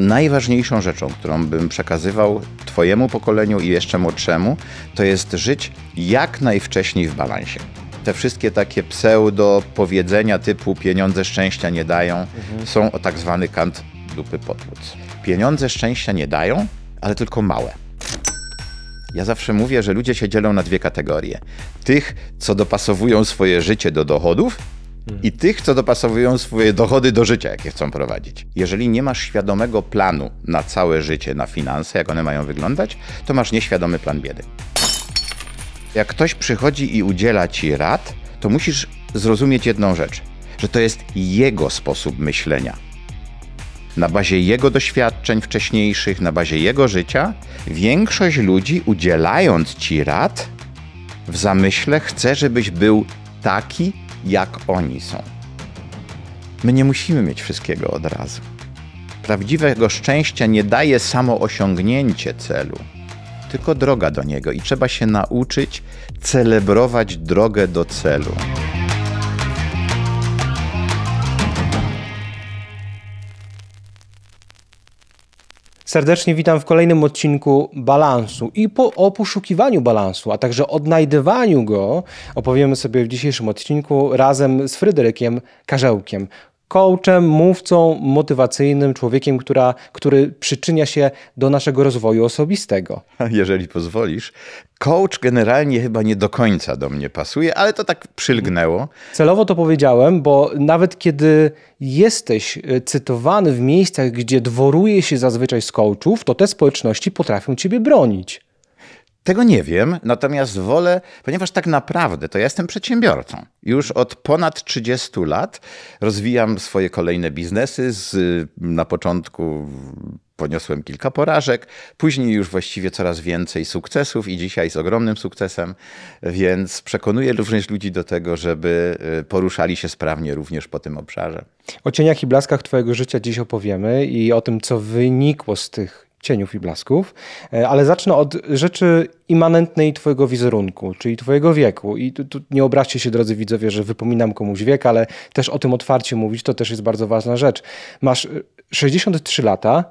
Najważniejszą rzeczą, którą bym przekazywał Twojemu pokoleniu i jeszcze młodszemu, to jest żyć jak najwcześniej w balansie. Te wszystkie takie pseudo powiedzenia typu pieniądze szczęścia nie dają mhm. są o tak zwany kant dupy potłuc. Pieniądze szczęścia nie dają, ale tylko małe. Ja zawsze mówię, że ludzie się dzielą na dwie kategorie. Tych, co dopasowują swoje życie do dochodów i tych, co dopasowują swoje dochody do życia, jakie chcą prowadzić. Jeżeli nie masz świadomego planu na całe życie, na finanse, jak one mają wyglądać, to masz nieświadomy plan biedy. Jak ktoś przychodzi i udziela ci rad, to musisz zrozumieć jedną rzecz, że to jest jego sposób myślenia. Na bazie jego doświadczeń wcześniejszych, na bazie jego życia, większość ludzi udzielając ci rad, w zamyśle chce, żebyś był taki, jak oni są. My nie musimy mieć wszystkiego od razu. Prawdziwego szczęścia nie daje samo osiągnięcie celu, tylko droga do niego i trzeba się nauczyć celebrować drogę do celu. Serdecznie witam w kolejnym odcinku balansu i po, o poszukiwaniu balansu, a także odnajdywaniu go opowiemy sobie w dzisiejszym odcinku razem z Fryderykiem Karzełkiem, coachem, mówcą motywacyjnym, człowiekiem, która, który przyczynia się do naszego rozwoju osobistego. Jeżeli pozwolisz, coach generalnie chyba nie do końca do mnie pasuje, ale to tak przylgnęło. Celowo to powiedziałem, bo nawet kiedy jesteś e, cytowany w miejscach, gdzie dworuje się zazwyczaj z coachów, to te społeczności potrafią ciebie bronić. Tego nie wiem, natomiast wolę, ponieważ tak naprawdę to ja jestem przedsiębiorcą. Już od ponad 30 lat rozwijam swoje kolejne biznesy. Z, na początku poniosłem kilka porażek, później już właściwie coraz więcej sukcesów i dzisiaj z ogromnym sukcesem, więc przekonuję również ludzi do tego, żeby y, poruszali się sprawnie również po tym obszarze. O cieniach i blaskach Twojego życia dziś opowiemy i o tym, co wynikło z tych cieniów i blasków, e, ale zacznę od rzeczy immanentnej Twojego wizerunku, czyli Twojego wieku. I tu, tu, nie obraźcie się, drodzy widzowie, że wypominam komuś wiek, ale też o tym otwarcie mówić to też jest bardzo ważna rzecz. Masz 63 e, lata,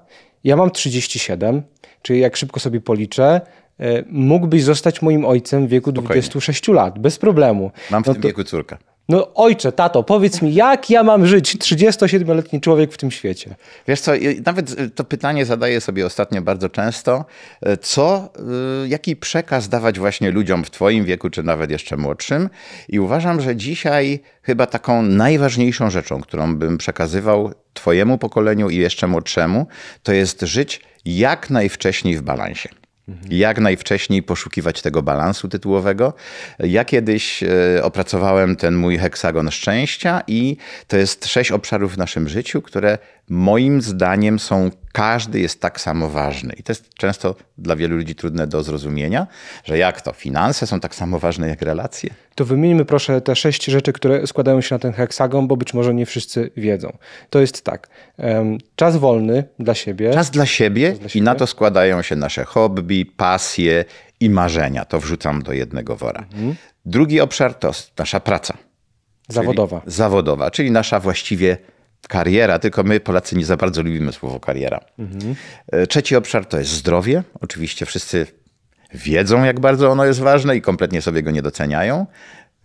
ja mam 37, czyli jak szybko sobie policzę, e, mógłbyś zostać moim ojcem w wieku Spokojnie. 26 lat, bez problemu. Mam w no tym to... wieku córkę. No ojcze, tato, powiedz mi, jak ja mam żyć, 37-letni człowiek w tym świecie? Wiesz co, nawet y, to pytanie zadaję sobie ostatnio bardzo często. Y, co, y, jaki przekaz dawać właśnie ludziom w twoim wieku, czy nawet jeszcze młodszym? I uważam, że dzisiaj chyba taką najważniejszą rzeczą, którą bym przekazywał twojemu pokoleniu i jeszcze młodszemu, to jest żyć jak najwcześniej w balansie. Mhm. Jak najwcześniej poszukiwać tego balansu tytułowego. Ja kiedyś e, opracowałem ten mój heksagon szczęścia, i to jest sześć obszarów w naszym życiu, które moim zdaniem są każdy jest tak samo ważny. I to jest często dla wielu ludzi trudne do zrozumienia, że jak to? Finanse są tak samo ważne jak relacje? To wymienimy, proszę te sześć rzeczy, które składają się na ten heksagon, bo być może nie wszyscy wiedzą. To jest tak. Czas wolny dla siebie. Czas dla siebie, Czas dla siebie. i na to składają się nasze hobby, pasje i marzenia. To wrzucam do jednego wora. Mhm. Drugi obszar to nasza praca. Zawodowa. Czyli zawodowa, czyli nasza właściwie kariera, tylko my Polacy nie za bardzo lubimy słowo kariera. Mhm. Trzeci obszar to jest zdrowie. Oczywiście wszyscy wiedzą, jak bardzo ono jest ważne i kompletnie sobie go nie doceniają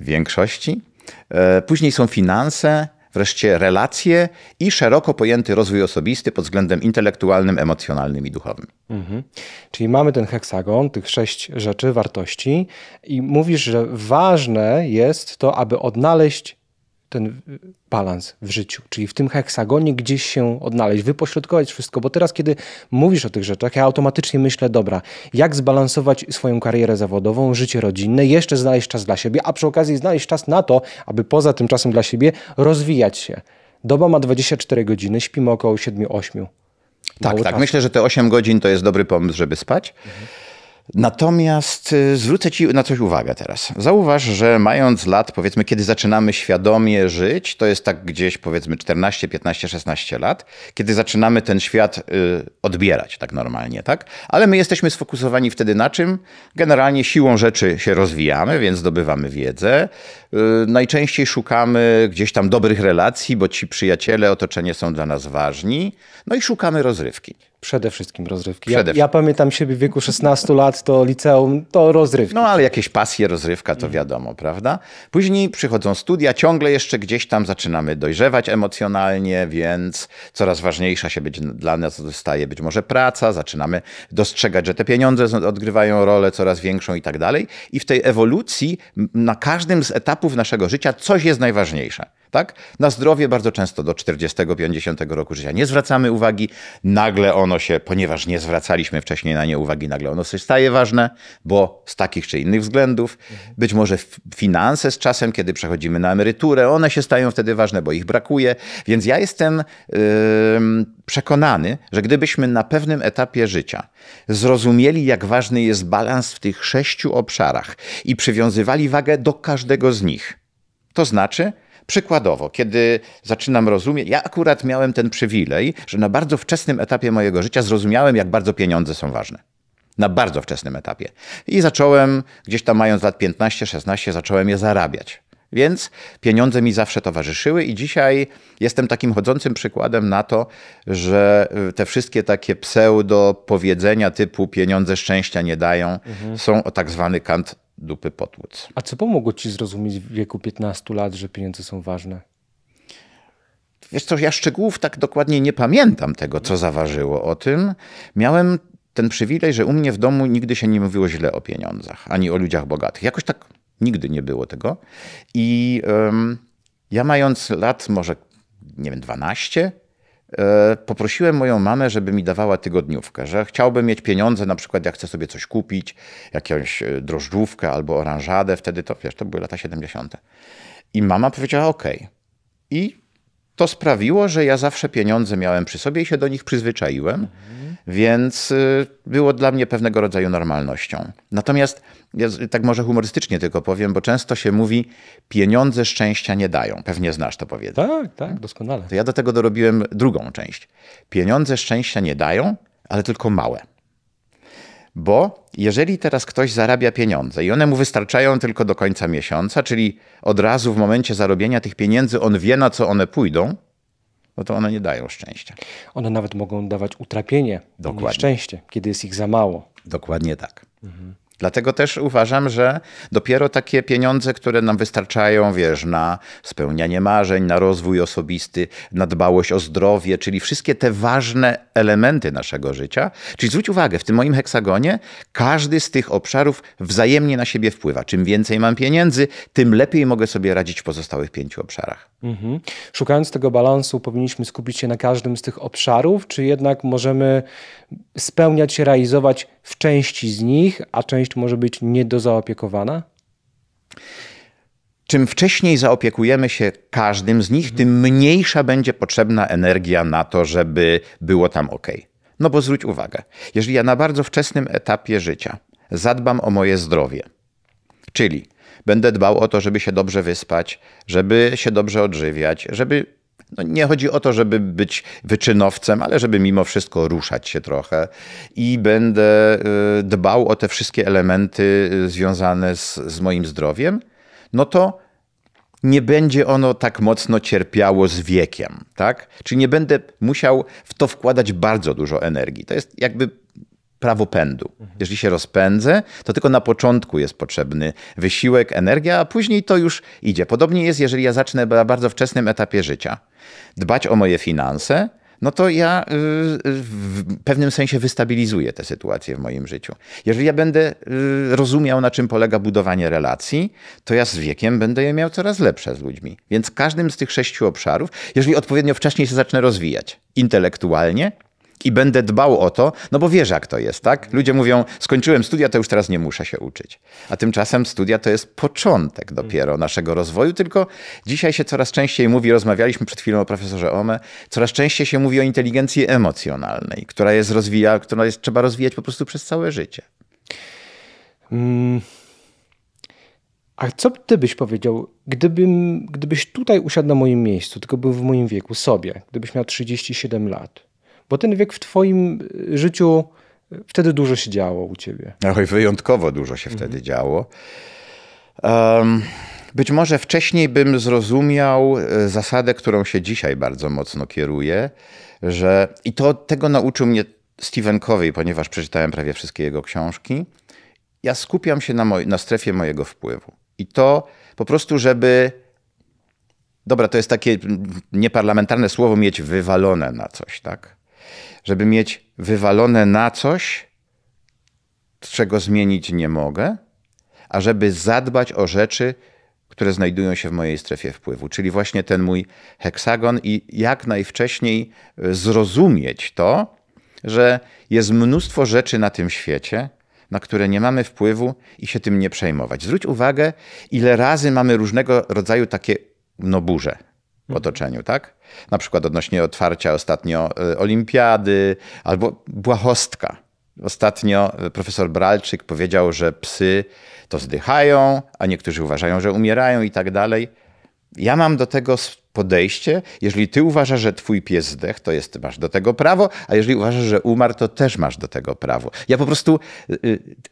w większości. E, później są finanse, wreszcie relacje i szeroko pojęty rozwój osobisty pod względem intelektualnym, emocjonalnym i duchowym. Mhm. Czyli mamy ten heksagon, tych sześć rzeczy, wartości, i mówisz, że ważne jest to, aby odnaleźć ten balans w życiu, czyli w tym heksagonie gdzieś się odnaleźć, wypośrodkować wszystko, bo teraz, kiedy mówisz o tych rzeczach, ja automatycznie myślę, dobra, jak zbalansować swoją karierę zawodową, życie rodzinne, jeszcze znaleźć czas dla siebie, a przy okazji znaleźć czas na to, aby poza tym czasem dla siebie rozwijać się. Doba ma 24 godziny, śpimy około 7-8. Tak, tak. Czasu. Myślę, że te 8 godzin to jest dobry pomysł, żeby spać. Mhm. Natomiast y, zwrócę Ci na coś uwagę teraz. Zauważ, że mając lat, powiedzmy, kiedy zaczynamy świadomie żyć, to jest tak gdzieś powiedzmy 14, 15, 16 lat, kiedy zaczynamy ten świat y, odbierać tak normalnie, tak? Ale my jesteśmy sfokusowani wtedy na czym? Generalnie siłą rzeczy się rozwijamy, więc zdobywamy wiedzę. Y, najczęściej szukamy gdzieś tam dobrych relacji, bo ci przyjaciele, otoczenie są dla nas ważni. No i szukamy rozrywki. Przede wszystkim rozrywki. Przede ja, ja, pamiętam siebie w wieku 16 lat, to liceum, to rozrywki. No ale jakieś pasje, rozrywka, to mm. wiadomo, prawda? Później przychodzą studia, ciągle jeszcze gdzieś tam zaczynamy dojrzewać emocjonalnie, więc coraz ważniejsza się być, dla nas dostaje, być może praca, zaczynamy dostrzegać, że te pieniądze odgrywają rolę coraz większą i tak dalej. I w tej ewolucji na każdym z etapów naszego życia coś jest najważniejsze. Tak? Na zdrowie bardzo często do 40-50 roku życia nie zwracamy uwagi. Nagle ono się, ponieważ nie zwracaliśmy wcześniej na nie uwagi, nagle ono się staje ważne, bo z takich czy innych względów. Być może finanse z czasem, kiedy przechodzimy na emeryturę, one się stają wtedy ważne, bo ich brakuje. Więc ja jestem yy, przekonany, że gdybyśmy na pewnym etapie życia zrozumieli, jak ważny jest balans w tych sześciu obszarach i przywiązywali wagę do każdego z nich, to znaczy, Przykładowo, kiedy zaczynam rozumieć, ja akurat miałem ten przywilej, że na bardzo wczesnym etapie mojego życia zrozumiałem, jak bardzo pieniądze są ważne. Na bardzo wczesnym etapie. I zacząłem, gdzieś tam mając lat 15-16, zacząłem je zarabiać. Więc pieniądze mi zawsze towarzyszyły i dzisiaj jestem takim chodzącym przykładem na to, że y, te wszystkie takie pseudo powiedzenia typu pieniądze szczęścia nie dają mhm. są o tak zwany kant dupy potłuc. A co pomogło ci zrozumieć w wieku 15 lat, że pieniądze są ważne? Wiesz co, ja szczegółów tak dokładnie nie pamiętam tego, co zaważyło o tym. Miałem ten przywilej, że u mnie w domu nigdy się nie mówiło źle o pieniądzach, ani o ludziach bogatych. Jakoś tak nigdy nie było tego. I um, ja mając lat może, nie wiem, 12, E, poprosiłem moją mamę, żeby mi dawała tygodniówkę, że chciałbym mieć pieniądze, na przykład jak chcę sobie coś kupić, jakąś e, drożdżówkę albo oranżadę, wtedy to, wiesz, to były lata 70. I mama powiedziała, okej. Okay. I to sprawiło, że ja zawsze pieniądze miałem przy sobie i się do nich przyzwyczaiłem, mhm. więc y, było dla mnie pewnego rodzaju normalnością. Natomiast, ja tak może humorystycznie tylko powiem, bo często się mówi, pieniądze szczęścia nie dają. Pewnie znasz to powiedzenie. Tak, tak, doskonale. To ja do tego dorobiłem drugą część. Pieniądze szczęścia nie dają, ale tylko małe. Bo jeżeli teraz ktoś zarabia pieniądze i one mu wystarczają tylko do końca miesiąca, czyli od razu w momencie zarobienia tych pieniędzy on wie, na co one pójdą, no to one nie dają szczęścia. One nawet mogą dawać utrapienie, Dokładnie. szczęście, kiedy jest ich za mało. Dokładnie tak. Mhm. Dlatego też uważam, że dopiero takie pieniądze, które nam wystarczają, wiesz, na spełnianie marzeń, na rozwój osobisty, na dbałość o zdrowie, czyli wszystkie te ważne elementy naszego życia. Czyli zwróć uwagę, w tym moim heksagonie każdy z tych obszarów wzajemnie na siebie wpływa. Czym więcej mam pieniędzy, tym lepiej mogę sobie radzić w pozostałych pięciu obszarach. Mhm. Szukając tego balansu, powinniśmy skupić się na każdym z tych obszarów, czy jednak możemy spełniać, realizować w części z nich, a część może być niedozaopiekowana? Czym wcześniej zaopiekujemy się każdym z nich, mhm. tym mniejsza będzie potrzebna energia na to, żeby było tam ok. No bo zwróć uwagę, jeżeli ja na bardzo wczesnym etapie życia zadbam o moje zdrowie, czyli będę dbał o to, żeby się dobrze wyspać, żeby się dobrze odżywiać, żeby no, nie chodzi o to, żeby być wyczynowcem, ale żeby mimo wszystko ruszać się trochę i będę y, dbał o te wszystkie elementy y, związane z, z moim zdrowiem, no to nie będzie ono tak mocno cierpiało z wiekiem, tak? Czyli nie będę musiał w to wkładać bardzo dużo energii. To jest jakby prawo pędu. Jeżeli się rozpędzę, to tylko na początku jest potrzebny wysiłek, energia, a później to już idzie. Podobnie jest, jeżeli ja zacznę na bardzo wczesnym etapie życia dbać o moje finanse, no to ja y, y, w pewnym sensie wystabilizuję tę sytuację w moim życiu. Jeżeli ja będę y, rozumiał, na czym polega budowanie relacji, to ja z wiekiem będę je miał coraz lepsze z ludźmi. Więc każdym z tych sześciu obszarów, jeżeli odpowiednio wcześniej się zacznę rozwijać intelektualnie, i będę dbał o to, no bo wiesz jak to jest, tak? Ludzie mówią, skończyłem studia, to już teraz nie muszę się uczyć. A tymczasem studia to jest początek dopiero naszego rozwoju, tylko dzisiaj się coraz częściej mówi, rozmawialiśmy przed chwilą o profesorze Ome, coraz częściej się mówi o inteligencji emocjonalnej, która jest rozwija, która jest, trzeba rozwijać po prostu przez całe życie. Hmm. A co ty byś powiedział, gdybym, gdybyś tutaj usiadł na moim miejscu, tylko był w moim wieku, sobie, gdybyś miał 37 lat? bo ten wiek w Twoim y, życiu y, wtedy dużo się działo u Ciebie. Oj, no wyjątkowo dużo się mhm. wtedy działo. Um, być może wcześniej bym zrozumiał y, zasadę, którą się dzisiaj bardzo mocno kieruję, że i to tego nauczył mnie Stephen Covey, ponieważ przeczytałem prawie wszystkie jego książki. Ja skupiam się na, moj, na strefie mojego wpływu. I to po prostu, żeby. Dobra, to jest takie mm, nieparlamentarne słowo mieć wywalone na coś, tak? żeby mieć wywalone na coś, czego zmienić nie mogę, a żeby zadbać o rzeczy, które znajdują się w mojej strefie wpływu, czyli właśnie ten mój heksagon i jak najwcześniej e, zrozumieć to, że jest mnóstwo rzeczy na tym świecie, na które nie mamy wpływu i się tym nie przejmować. Zwróć uwagę, ile razy mamy różnego rodzaju takie no, burze w otoczeniu, tak? Na przykład odnośnie otwarcia ostatnio e, olimpiady, albo błahostka. Ostatnio e, profesor Bralczyk powiedział, że psy to zdychają, a niektórzy uważają, że umierają i tak dalej. Ja mam do tego podejście, jeżeli ty uważasz, że twój pies zdech, to jest, masz do tego prawo, a jeżeli uważasz, że umarł, to też masz do tego prawo. Ja po prostu, e,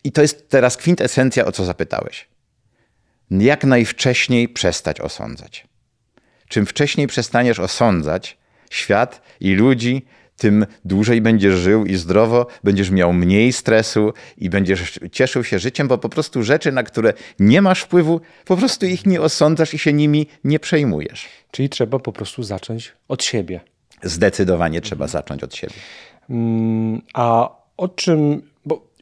i to jest teraz kwintesencja, o co zapytałeś. Jak najwcześniej przestać osądzać. Czym wcześniej przestaniesz osądzać świat i ludzi, tym dłużej będziesz żył i zdrowo, będziesz miał mniej stresu i będziesz cieszył się życiem, bo po prostu rzeczy, na które nie masz wpływu, po prostu ich nie osądzasz i się nimi nie przejmujesz. Czyli trzeba po prostu zacząć od siebie. Zdecydowanie trzeba zacząć od siebie. Mm, a o czym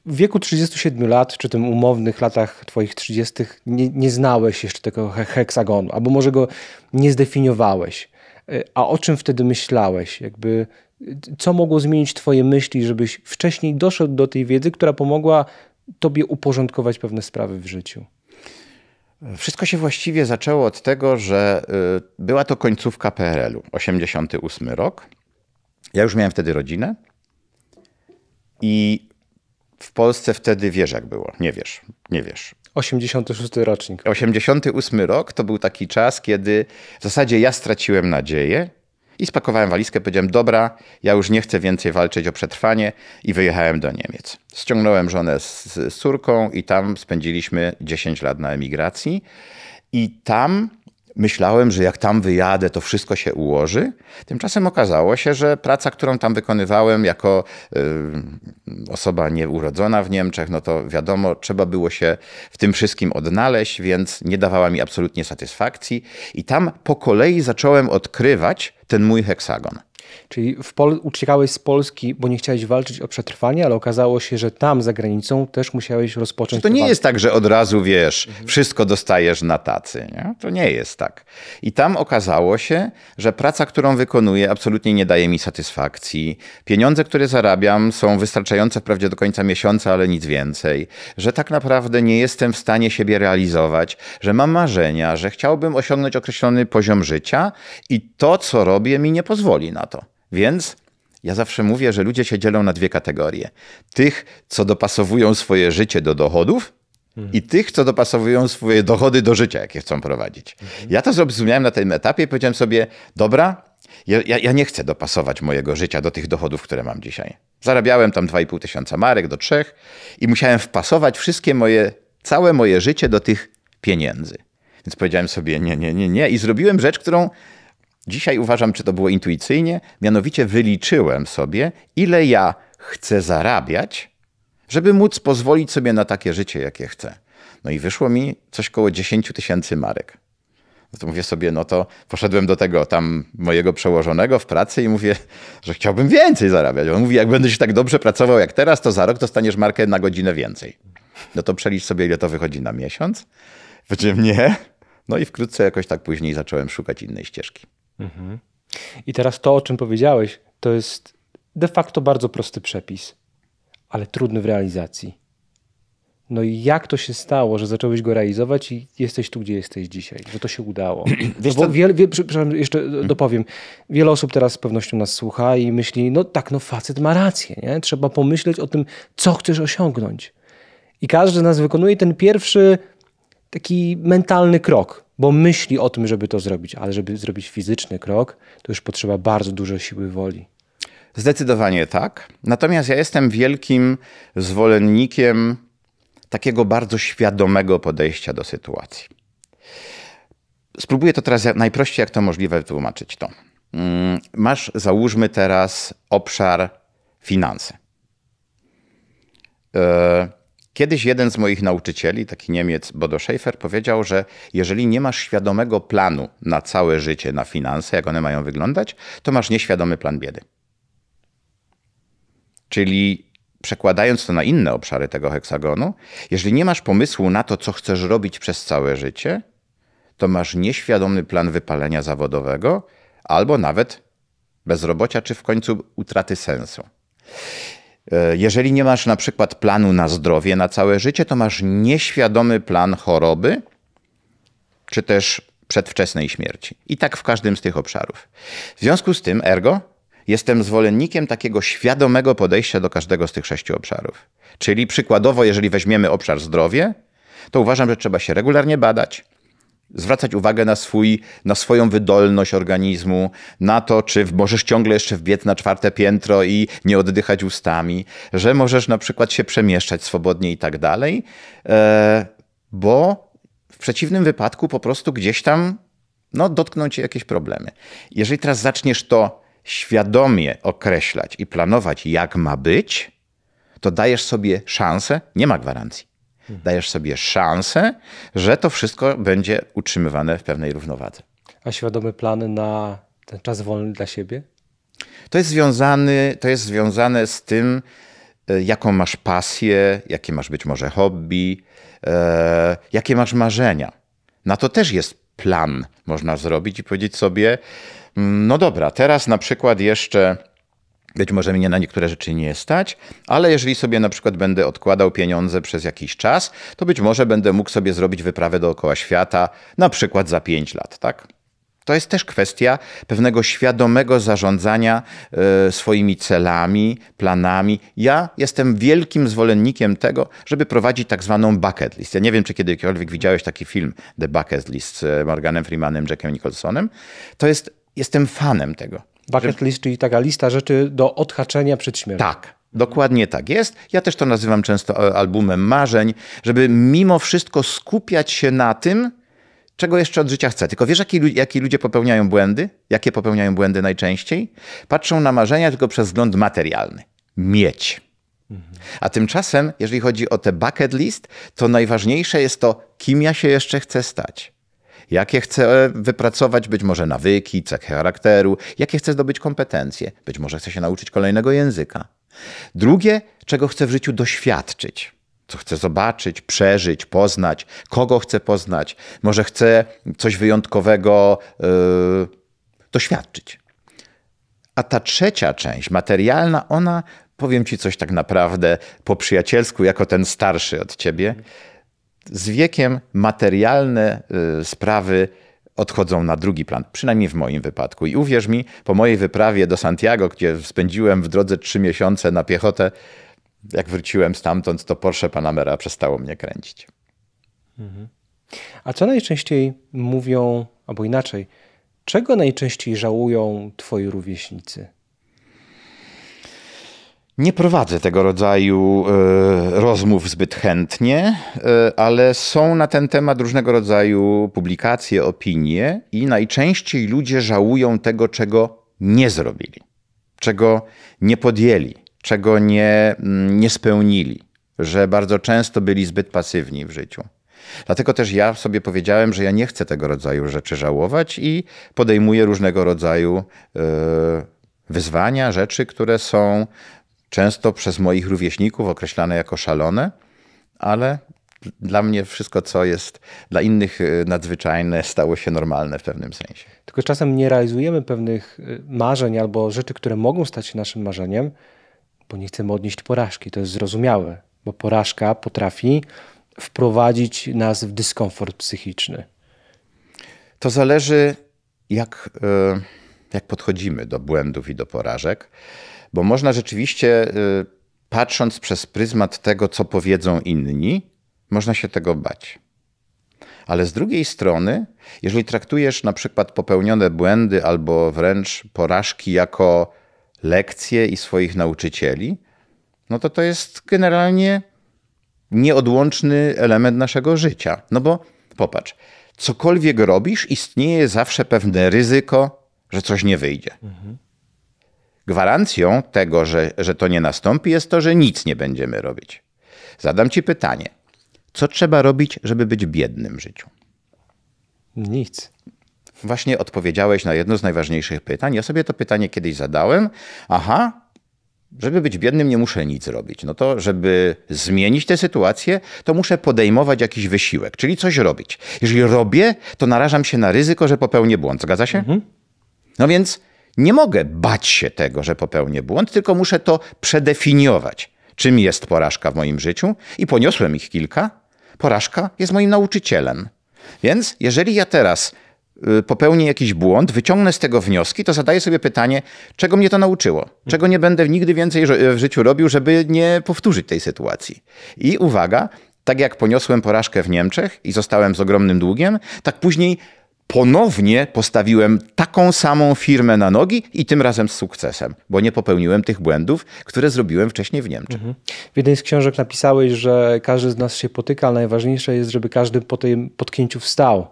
w wieku 37 lat, czy tym umownych latach twoich 30, nie, nie znałeś jeszcze tego heksagonu, albo może go nie zdefiniowałeś. Y, a o czym wtedy myślałeś? Jakby, y, co mogło zmienić twoje myśli, żebyś wcześniej doszedł do tej wiedzy, która pomogła tobie uporządkować pewne sprawy w życiu? Wszystko się właściwie zaczęło od tego, że y, była to końcówka PRL-u, 88 rok. Ja już miałem wtedy rodzinę i w Polsce wtedy wiesz, jak było. Nie wiesz, nie wiesz. 86 rocznik. 88 rok to był taki czas, kiedy w zasadzie ja straciłem nadzieję i spakowałem walizkę, powiedziałem: Dobra, ja już nie chcę więcej walczyć o przetrwanie, i wyjechałem do Niemiec. Ściągnąłem żonę z, z córką i tam spędziliśmy 10 lat na emigracji. I tam Myślałem, że jak tam wyjadę, to wszystko się ułoży. Tymczasem okazało się, że praca, którą tam wykonywałem jako y, osoba nieurodzona w Niemczech, no to wiadomo, trzeba było się w tym wszystkim odnaleźć, więc nie dawała mi absolutnie satysfakcji. I tam po kolei zacząłem odkrywać ten mój heksagon. Czyli w Pol- uciekałeś z Polski, bo nie chciałeś walczyć o przetrwanie, ale okazało się, że tam za granicą też musiałeś rozpocząć. To nie walkę. jest tak, że od razu wiesz, mhm. wszystko dostajesz na tacy. Nie? To nie jest tak. I tam okazało się, że praca, którą wykonuję, absolutnie nie daje mi satysfakcji. Pieniądze, które zarabiam, są wystarczające wprawdzie do końca miesiąca, ale nic więcej. Że tak naprawdę nie jestem w stanie siebie realizować, że mam marzenia, że chciałbym osiągnąć określony poziom życia i to, co robię, mi nie pozwoli na to. Więc ja zawsze mówię, że ludzie się dzielą na dwie kategorie: tych, co dopasowują swoje życie do dochodów, i tych, co dopasowują swoje dochody do życia, jakie chcą prowadzić. Mhm. Ja to zrozumiałem na tym etapie i powiedziałem sobie, dobra, ja, ja, nie chcę dopasować mojego życia do tych dochodów, które mam dzisiaj. Zarabiałem tam 2,5 tysiąca marek do trzech i musiałem wpasować wszystkie moje, całe moje życie do tych pieniędzy. Więc powiedziałem sobie, nie, nie, nie, nie. I zrobiłem rzecz, którą Dzisiaj uważam, czy to było intuicyjnie, mianowicie wyliczyłem sobie, ile ja chcę zarabiać, żeby móc pozwolić sobie na takie życie, jakie chcę. No i wyszło mi coś koło 10 tysięcy marek. No to mówię sobie, no to poszedłem do tego tam mojego przełożonego w pracy i mówię, że chciałbym więcej zarabiać. On mówi, jak będziesz tak dobrze pracował jak teraz, to za rok dostaniesz markę na godzinę więcej. No to przelicz sobie, ile to wychodzi na miesiąc. Powiedziałem, nie. No i wkrótce jakoś tak później zacząłem szukać innej ścieżki. Mhm. I teraz to, o czym powiedziałeś, to jest de facto bardzo prosty przepis, ale trudny w realizacji. No i jak to się stało, że zacząłeś go realizować i jesteś tu, gdzie jesteś dzisiaj, że to się udało? Wiesz, no wiele, wie, przepraszam, jeszcze mm. dopowiem. Wiele osób teraz z pewnością nas słucha i myśli, no tak, no facet ma rację, nie? Trzeba pomyśleć o tym, co chcesz osiągnąć. I każdy z nas wykonuje ten pierwszy taki mentalny krok, bo myśli o tym, żeby to zrobić, ale żeby zrobić fizyczny krok, to już potrzeba bardzo dużo siły woli. Zdecydowanie tak. Natomiast ja jestem wielkim zwolennikiem takiego bardzo świadomego podejścia do sytuacji. Spróbuję to teraz najprościej, jak to możliwe, wytłumaczyć to. Mm, masz, załóżmy teraz, obszar finanse. E, Kiedyś jeden z moich nauczycieli, taki Niemiec Bodo Schaefer, powiedział, że jeżeli nie masz świadomego planu na całe życie, na finanse, jak one mają wyglądać, to masz nieświadomy plan biedy. Czyli przekładając to na inne obszary tego heksagonu, jeżeli nie masz pomysłu na to, co chcesz robić przez całe życie, to masz nieświadomy plan wypalenia zawodowego albo nawet bezrobocia, czy w końcu utraty sensu. E, jeżeli nie masz na przykład planu na zdrowie na całe życie, to masz nieświadomy plan choroby czy też przedwczesnej śmierci. I tak w każdym z tych obszarów. W związku z tym, ergo, jestem zwolennikiem takiego świadomego podejścia do każdego z tych sześciu obszarów. Czyli przykładowo, jeżeli weźmiemy obszar zdrowie, to uważam, że trzeba się regularnie badać, zwracać uwagę na, swój, na swoją wydolność organizmu, na to, czy możesz ciągle jeszcze wbiec na czwarte piętro i nie oddychać ustami, że możesz na przykład się przemieszczać swobodnie i tak dalej, e, bo w przeciwnym wypadku po prostu gdzieś tam no, dotkną cię jakieś problemy. Jeżeli teraz zaczniesz to świadomie określać i planować, jak ma być, to dajesz sobie szansę, nie ma gwarancji Dajesz sobie szansę, że to wszystko będzie utrzymywane w pewnej równowadze. A świadomy plan na ten czas wolny dla siebie? To jest, związany, to jest związane z tym, e, jaką masz pasję, jakie masz być może hobby, e, jakie masz marzenia. Na to też jest plan, można zrobić i powiedzieć sobie: mm, No dobra, teraz na przykład jeszcze być może mnie na niektóre rzeczy nie stać, ale jeżeli sobie na przykład będę odkładał pieniądze przez jakiś czas, to być może będę mógł sobie zrobić wyprawę dookoła świata, na przykład za 5 lat, tak? To jest też kwestia pewnego świadomego zarządzania y, swoimi celami, planami. Ja jestem wielkim zwolennikiem tego, żeby prowadzić tak zwaną bucket list. Ja nie wiem, czy kiedykolwiek widziałeś taki film The Bucket List z e, Morganem Freemanem, Jackiem Nicholsonem. To jest, jestem fanem tego. Bucket list, czyli taka lista rzeczy do odhaczenia przed śmiercią. Tak, Dokładnie tak jest. Ja też to nazywam często e, albumem marzeń, żeby mimo wszystko skupiać się na tym, czego jeszcze od życia chcę. Tylko wiesz, jakie, jakie ludzie popełniają błędy? Jakie popełniają błędy najczęściej? Patrzą na marzenia tylko przez wzgląd materialny. Mieć. A tymczasem, jeżeli chodzi o te bucket list, to najważniejsze jest to, kim ja się jeszcze chcę stać jakie chcę e, wypracować być może nawyki, cechy charakteru, jakie chcę zdobyć kompetencje, być może chcę się nauczyć kolejnego języka. Drugie, czego chcę w życiu doświadczyć co chcę zobaczyć, przeżyć, poznać, kogo chcę poznać, może chcę coś wyjątkowego yy, doświadczyć. A ta trzecia część, materialna, ona, powiem ci coś tak naprawdę po przyjacielsku, jako ten starszy od ciebie, z wiekiem materialne e, sprawy odchodzą na drugi plan, przynajmniej w moim wypadku. I uwierz mi, po mojej wyprawie do Santiago, gdzie spędziłem w drodze trzy miesiące na piechotę, jak wróciłem stamtąd, to Porsche Panamera przestało mnie kręcić. Mhm. A co najczęściej mówią, albo inaczej, czego najczęściej żałują twoi rówieśnicy? Nie prowadzę tego rodzaju y, rozmów zbyt chętnie, y, ale są na ten temat różnego rodzaju publikacje, opinie i najczęściej ludzie żałują tego, czego nie zrobili, czego nie podjęli, czego nie, mm, nie spełnili, że bardzo często byli zbyt pasywni w życiu. Dlatego też ja sobie powiedziałem, że ja nie chcę tego rodzaju rzeczy żałować i podejmuję różnego rodzaju y, wyzwania, rzeczy, które są często przez moich rówieśników określane jako szalone, ale dla mnie wszystko, co jest dla innych y, nadzwyczajne, stało się normalne w pewnym sensie. Tylko czasem nie realizujemy pewnych y, marzeń albo rzeczy, które mogą stać się naszym marzeniem, bo nie chcemy odnieść porażki. To jest zrozumiałe, bo porażka potrafi wprowadzić nas w dyskomfort psychiczny. To zależy, jak, y, jak podchodzimy do błędów i do porażek bo można rzeczywiście, y, patrząc przez pryzmat tego, co powiedzą inni, można się tego bać. Ale z drugiej strony, jeżeli traktujesz na przykład popełnione błędy albo wręcz porażki jako lekcje i swoich nauczycieli, no to to jest generalnie nieodłączny element naszego życia. No bo popatrz, cokolwiek robisz, istnieje zawsze pewne ryzyko, że coś nie wyjdzie. Mhm. Gwarancją tego, że, że to nie nastąpi, jest to, że nic nie będziemy robić. Zadam ci pytanie: co trzeba robić, żeby być biednym w życiu? Nic. Właśnie odpowiedziałeś na jedno z najważniejszych pytań. Ja sobie to pytanie kiedyś zadałem. Aha, żeby być biednym, nie muszę nic robić. No to, żeby zmienić tę sytuację, to muszę podejmować jakiś wysiłek, czyli coś robić. Jeżeli robię, to narażam się na ryzyko, że popełnię błąd. Zgadza się? Mhm. No więc nie mogę bać się tego, że popełnię błąd, tylko muszę to przedefiniować. Czym jest porażka w moim życiu? I poniosłem ich kilka. Porażka jest moim nauczycielem. Więc jeżeli ja teraz y, popełnię jakiś błąd, wyciągnę z tego wnioski, to zadaję sobie pytanie, czego mnie to nauczyło? Czego nie będę nigdy więcej w życiu robił, żeby nie powtórzyć tej sytuacji? I uwaga, tak jak poniosłem porażkę w Niemczech i zostałem z ogromnym długiem, tak później ponownie postawiłem taką samą firmę na nogi i tym razem z sukcesem, bo nie popełniłem tych błędów, które zrobiłem wcześniej w Niemczech. Mhm. W jednej z książek napisałeś, że każdy z nas się potyka, ale najważniejsze jest, żeby każdy po tym potknięciu wstał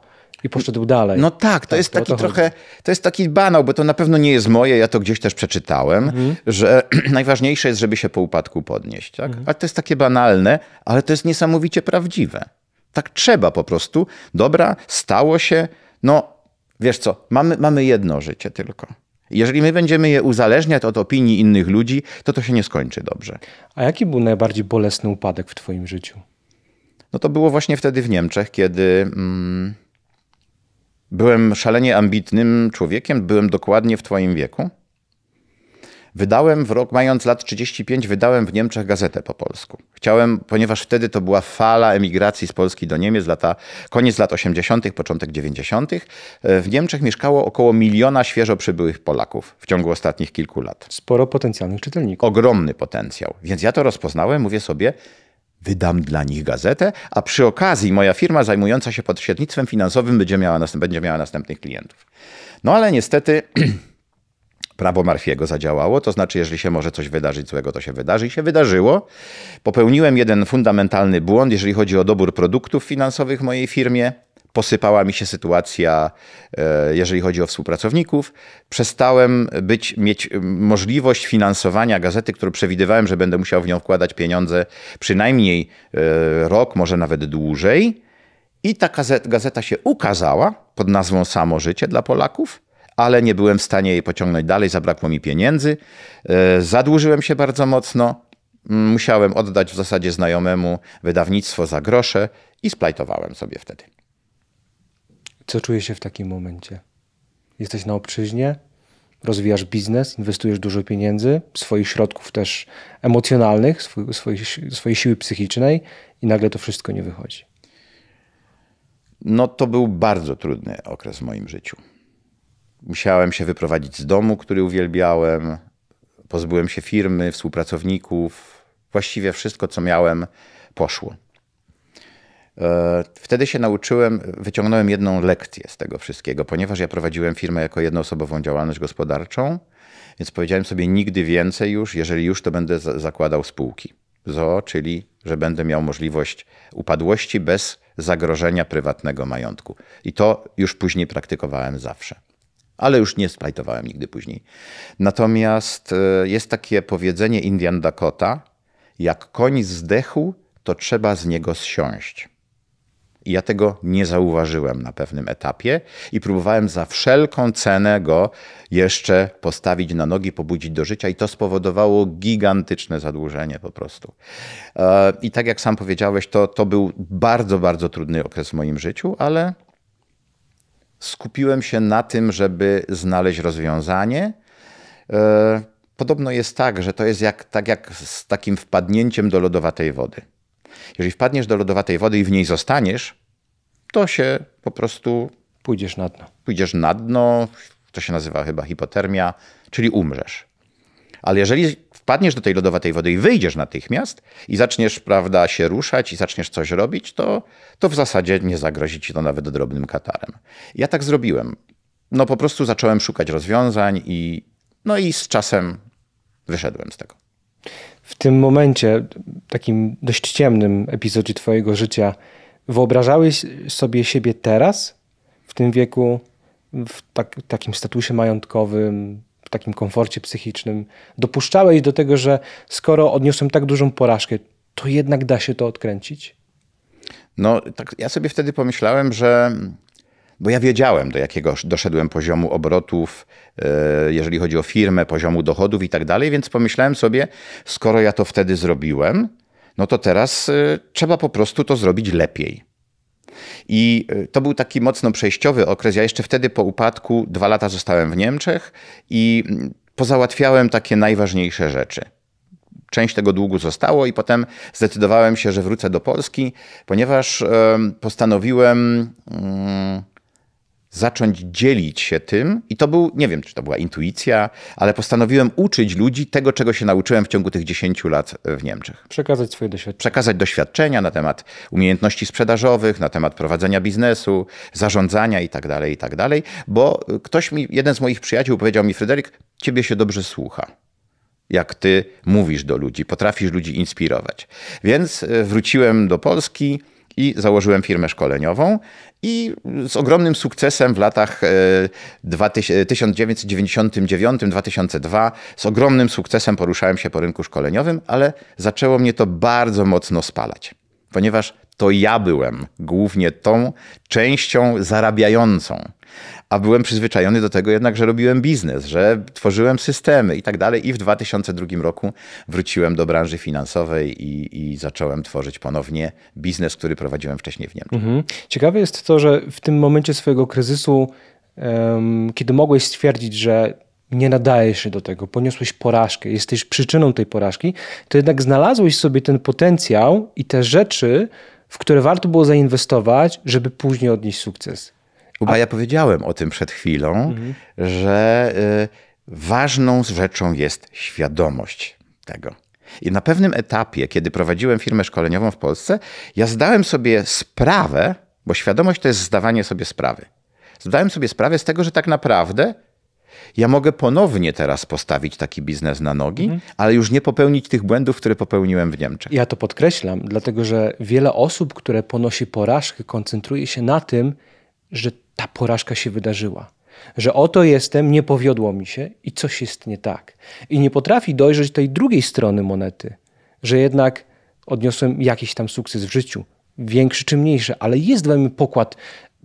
i poszedł dalej. No tak, to tak, jest to taki to trochę, to jest taki banał, bo to na pewno nie jest moje, ja to gdzieś też przeczytałem, mhm. że najważniejsze jest, żeby się po upadku podnieść. Tak? Mhm. Ale to jest takie banalne, ale to jest niesamowicie prawdziwe. Tak trzeba po prostu. Dobra, stało się, no wiesz co, mamy, mamy jedno życie tylko. Jeżeli my będziemy je uzależniać od opinii innych ludzi, to to się nie skończy dobrze. A jaki był najbardziej bolesny upadek w Twoim życiu? No to było właśnie wtedy w Niemczech, kiedy mm, byłem szalenie ambitnym człowiekiem, byłem dokładnie w Twoim wieku. Wydałem w rok, mając lat 35, wydałem w Niemczech gazetę po polsku. Chciałem, ponieważ wtedy to była fala emigracji z Polski do Niemiec, lata, koniec lat 80., początek 90. E, w Niemczech mieszkało około miliona świeżo przybyłych Polaków w ciągu ostatnich kilku lat. Sporo potencjalnych czytelników. Ogromny potencjał. Więc ja to rozpoznałem, mówię sobie, wydam dla nich gazetę, a przy okazji moja firma zajmująca się podśrednictwem finansowym będzie miała, będzie miała następnych klientów. No ale niestety. prawo Marfiego zadziałało, to znaczy, jeżeli się może coś wydarzyć złego, to się wydarzy i się wydarzyło. Popełniłem jeden fundamentalny błąd, jeżeli chodzi o dobór produktów finansowych w mojej firmie. Posypała mi się sytuacja, e, jeżeli chodzi o współpracowników. Przestałem być, mieć możliwość finansowania gazety, którą przewidywałem, że będę musiał w nią wkładać pieniądze przynajmniej e, rok, może nawet dłużej. I ta gazeta się ukazała pod nazwą Samo Życie dla Polaków ale nie byłem w stanie jej pociągnąć dalej, zabrakło mi pieniędzy. E, zadłużyłem się bardzo mocno, mm, musiałem oddać w zasadzie znajomemu wydawnictwo za grosze i splajtowałem sobie wtedy. Co czujesz się w takim momencie? Jesteś na obczyźnie, rozwijasz biznes, inwestujesz dużo pieniędzy, swoich środków też emocjonalnych, swojej siły psychicznej i nagle to wszystko nie wychodzi. No to był bardzo trudny okres w moim życiu. Musiałem się wyprowadzić z domu, który uwielbiałem, pozbyłem się firmy, współpracowników. Właściwie wszystko, co miałem, poszło. E, wtedy się nauczyłem, wyciągnąłem jedną lekcję z tego wszystkiego, ponieważ ja prowadziłem firmę jako jednoosobową działalność gospodarczą, więc powiedziałem sobie nigdy więcej już, jeżeli już to będę zakładał spółki. ZO, czyli że będę miał możliwość upadłości bez zagrożenia prywatnego majątku. I to już później praktykowałem zawsze ale już nie splajtowałem nigdy później. Natomiast e, jest takie powiedzenie Indian Dakota, jak koń zdechł, to trzeba z niego zsiąść. I ja tego nie zauważyłem na pewnym etapie i próbowałem za wszelką cenę go jeszcze postawić na nogi, pobudzić do życia, i to spowodowało gigantyczne zadłużenie po prostu. E, I tak jak sam powiedziałeś, to, to był bardzo, bardzo trudny okres w moim życiu, ale skupiłem się na tym, żeby znaleźć rozwiązanie. E, podobno jest tak, że to jest jak, tak jak z takim wpadnięciem do lodowatej wody. Jeżeli wpadniesz do lodowatej wody i w niej zostaniesz, to się po prostu. Pójdziesz na dno. Pójdziesz na dno, to się nazywa chyba hipotermia, czyli umrzesz. Ale jeżeli wpadniesz do tej lodowatej wody i wyjdziesz natychmiast i zaczniesz, prawda, się ruszać i zaczniesz coś robić, to, to w zasadzie nie zagrozi ci to nawet drobnym katarem. Ja tak zrobiłem. No po prostu zacząłem szukać rozwiązań i, no i z czasem wyszedłem z tego. W tym momencie, takim dość ciemnym epizodzie twojego życia, wyobrażałeś sobie siebie teraz, w tym wieku, w tak, takim statusie majątkowym, takim komforcie psychicznym dopuszczałeś do tego, że skoro odniosłem tak dużą porażkę, to jednak da się to odkręcić? No, tak, ja sobie wtedy pomyślałem, że. Bo ja wiedziałem, do jakiego doszedłem poziomu obrotów, e, jeżeli chodzi o firmę, poziomu dochodów i tak dalej, więc pomyślałem sobie, skoro ja to wtedy zrobiłem, no to teraz e, trzeba po prostu to zrobić lepiej. I e, to był taki mocno przejściowy okres. Ja jeszcze wtedy po upadku dwa lata zostałem w Niemczech i mm, pozałatwiałem takie najważniejsze rzeczy. Część tego długu zostało i potem zdecydowałem się, że wrócę do Polski, ponieważ postanowiłem mm, zacząć dzielić się tym. I to był, nie wiem, czy to była intuicja, ale postanowiłem uczyć ludzi tego, czego się nauczyłem w ciągu tych 10 lat e, w Niemczech. Przekazać swoje doświadczenia. Przekazać doświadczenia na temat umiejętności sprzedażowych, na temat prowadzenia biznesu, zarządzania i tak i tak dalej tak dalej, bo e, ktoś mi, jeden z moich przyjaciół powiedział mi, Fryderyk, ciebie się dobrze słucha jak ty mówisz do ludzi, potrafisz ludzi inspirować. Więc e, wróciłem do Polski, i założyłem firmę szkoleniową i z ogromnym sukcesem w latach 1999-2002 e, e, z ogromnym sukcesem poruszałem się po rynku szkoleniowym, ale zaczęło mnie to bardzo mocno spalać, ponieważ to ja byłem głównie tą częścią zarabiającą a byłem przyzwyczajony do tego jednak, że robiłem biznes, że tworzyłem systemy i tak dalej. I w 2002 roku wróciłem do branży finansowej i, i zacząłem tworzyć ponownie biznes, który prowadziłem wcześniej w Niemczech. Mhm. Ciekawe jest to, że w tym momencie swojego kryzysu, um, kiedy mogłeś stwierdzić, że nie nadajesz się do tego, poniosłeś porażkę, jesteś przyczyną tej porażki, to jednak znalazłeś sobie ten potencjał i te rzeczy, w które warto było zainwestować, żeby później odnieść sukces. Kuba, A... ja powiedziałem o tym przed chwilą, mhm. że y, ważną rzeczą jest świadomość tego. I na pewnym etapie, kiedy prowadziłem firmę szkoleniową w Polsce, ja zdałem sobie sprawę, bo świadomość to jest zdawanie sobie sprawy. Zdałem sobie sprawę z tego, że tak naprawdę ja mogę ponownie teraz postawić taki biznes na nogi, mhm. ale już nie popełnić tych błędów, które popełniłem w Niemczech. Ja to podkreślam, dlatego że wiele osób, które ponosi porażkę, koncentruje się na tym, że ta porażka się wydarzyła. Że oto jestem, nie powiodło mi się i coś jest nie tak. I nie potrafi dojrzeć tej drugiej strony monety, że jednak odniosłem jakiś tam sukces w życiu, większy czy mniejszy, ale jest we mnie pokład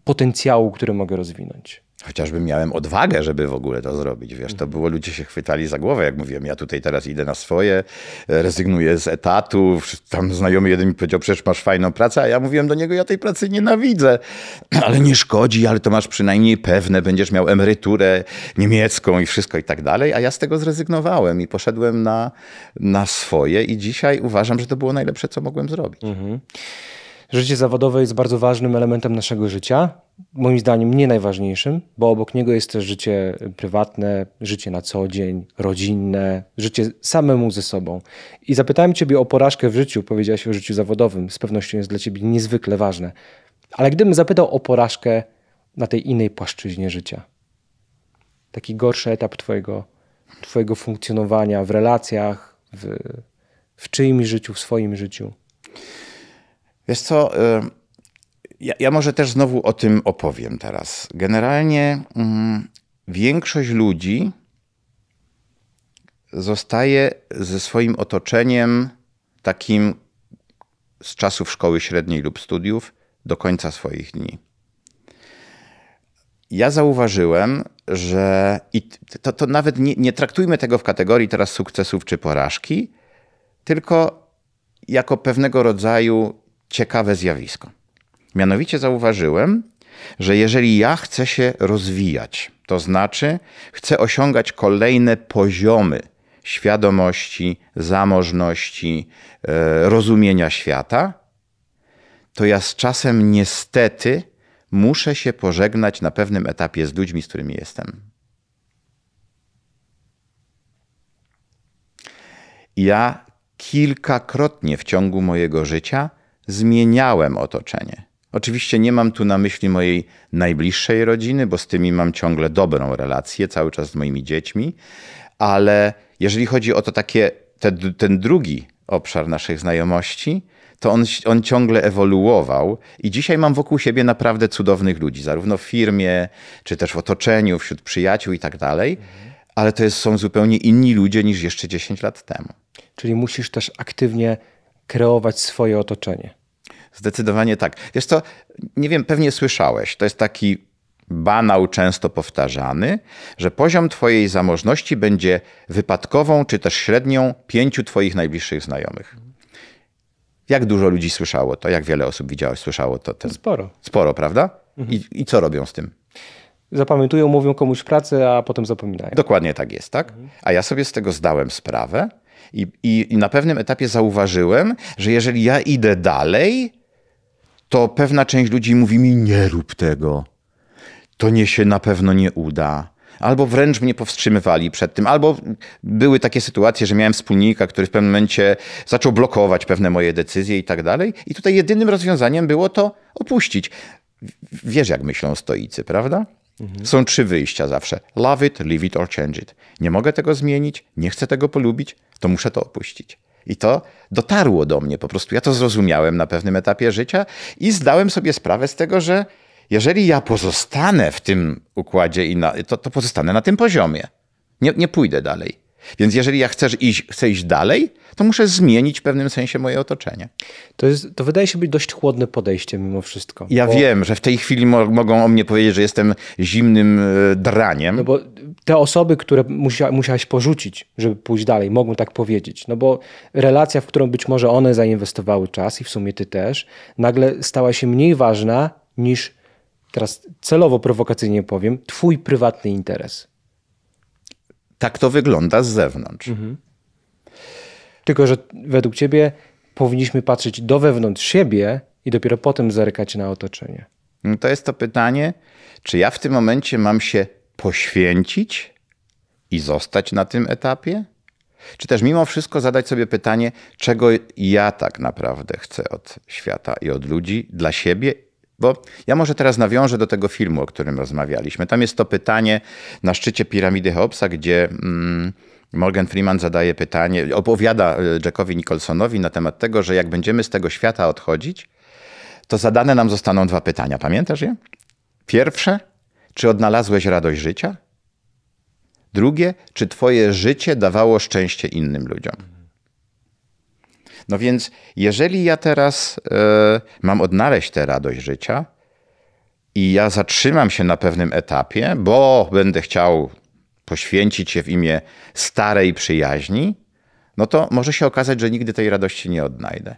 potencjału, który mogę rozwinąć chociażby miałem odwagę, żeby w ogóle to zrobić. Wiesz, to było, ludzie się chwytali za głowę, jak mówiłem, ja tutaj teraz idę na swoje, rezygnuję z etatu. Tam znajomy jeden mi powiedział, przecież masz fajną pracę, a ja mówiłem do niego, ja tej pracy nienawidzę. Ale nie szkodzi, ale to masz przynajmniej pewne, będziesz miał emeryturę niemiecką i wszystko i tak dalej. A ja z tego zrezygnowałem i poszedłem na, na swoje i dzisiaj uważam, że to było najlepsze, co mogłem zrobić. Mhm. Życie zawodowe jest bardzo ważnym elementem naszego życia, moim zdaniem nie najważniejszym, bo obok niego jest też życie prywatne, życie na co dzień, rodzinne, życie samemu ze sobą. I zapytałem Ciebie o porażkę w życiu, powiedziałaś o życiu zawodowym, z pewnością jest dla Ciebie niezwykle ważne. Ale gdybym zapytał o porażkę na tej innej płaszczyźnie życia, taki gorszy etap Twojego, twojego funkcjonowania w relacjach, w, w czyimś życiu, w swoim życiu. Wiesz co, ja, ja może też znowu o tym opowiem teraz. Generalnie mm, większość ludzi zostaje ze swoim otoczeniem takim z czasów szkoły średniej lub studiów do końca swoich dni. Ja zauważyłem, że i to, to nawet nie, nie traktujmy tego w kategorii teraz sukcesów czy porażki, tylko jako pewnego rodzaju ciekawe zjawisko. Mianowicie zauważyłem, że jeżeli ja chcę się rozwijać, to znaczy chcę osiągać kolejne poziomy świadomości, zamożności, e, rozumienia świata, to ja z czasem niestety muszę się pożegnać na pewnym etapie z ludźmi, z którymi jestem. Ja kilkakrotnie w ciągu mojego życia zmieniałem otoczenie. Oczywiście nie mam tu na myśli mojej najbliższej rodziny, bo z tymi mam ciągle dobrą relację, cały czas z moimi dziećmi, ale jeżeli chodzi o to takie, te, ten drugi obszar naszych znajomości, to on, on ciągle ewoluował i dzisiaj mam wokół siebie naprawdę cudownych ludzi, zarówno w firmie, czy też w otoczeniu, wśród przyjaciół i tak dalej, ale to jest, są zupełnie inni ludzie niż jeszcze 10 lat temu. Czyli musisz też aktywnie kreować swoje otoczenie. Zdecydowanie tak. Wiesz co, nie wiem, pewnie słyszałeś, to jest taki banał często powtarzany, że poziom twojej zamożności będzie wypadkową czy też średnią pięciu twoich najbliższych znajomych. Jak dużo ludzi słyszało to? Jak wiele osób widziałeś, słyszało to? Ten... Sporo. Sporo, prawda? Mhm. I, I co robią z tym? Zapamiętują, mówią komuś pracę, a potem zapominają. Dokładnie tak jest, tak? Mhm. A ja sobie z tego zdałem sprawę i, i, i na pewnym etapie zauważyłem, że jeżeli ja idę dalej, to pewna część ludzi mówi mi: Nie rób tego. To nie się na pewno nie uda. Albo wręcz mnie powstrzymywali przed tym, albo były takie sytuacje, że miałem wspólnika, który w pewnym momencie zaczął blokować pewne moje decyzje i tak dalej. I tutaj jedynym rozwiązaniem było to opuścić. Wiesz, jak myślą stoicy, prawda? Mhm. Są trzy wyjścia zawsze: love it, leave it or change it. Nie mogę tego zmienić, nie chcę tego polubić, to muszę to opuścić. I to dotarło do mnie po prostu. Ja to zrozumiałem na pewnym etapie życia i zdałem sobie sprawę z tego, że jeżeli ja pozostanę w tym układzie, i na, to, to pozostanę na tym poziomie. Nie, nie pójdę dalej. Więc jeżeli ja chcesz iść, chcę iść dalej, to muszę zmienić w pewnym sensie moje otoczenie. To, jest, to wydaje się być dość chłodne podejście mimo wszystko. Ja bo... wiem, że w tej chwili mo mogą o mnie powiedzieć, że jestem zimnym e, draniem. No bo te osoby, które musia, musiałaś porzucić, żeby pójść dalej, mogą tak powiedzieć. No bo relacja, w którą być może one zainwestowały czas i w sumie ty też, nagle stała się mniej ważna niż, teraz celowo prowokacyjnie powiem, twój prywatny interes. Tak to wygląda z zewnątrz. Mhm. Tylko, że według ciebie powinniśmy patrzeć do wewnątrz siebie i dopiero potem zerkać na otoczenie. No to jest to pytanie, czy ja w tym momencie mam się poświęcić i zostać na tym etapie? Czy też mimo wszystko zadać sobie pytanie, czego ja tak naprawdę chcę od świata i od ludzi dla siebie? Bo ja może teraz nawiążę do tego filmu, o którym rozmawialiśmy. Tam jest to pytanie na szczycie piramidy Hopsa, gdzie. Mm, Morgan Freeman zadaje pytanie, opowiada e, Jackowi Nicholsonowi na temat tego, że jak będziemy z tego świata odchodzić, to zadane nam zostaną dwa pytania. Pamiętasz je? Pierwsze, czy odnalazłeś radość życia? Drugie, czy twoje życie dawało szczęście innym ludziom? No więc, jeżeli ja teraz y, mam odnaleźć tę radość życia i ja zatrzymam się na pewnym etapie, bo będę chciał poświęcić się w imię starej przyjaźni, no to może się okazać, że nigdy tej radości nie odnajdę.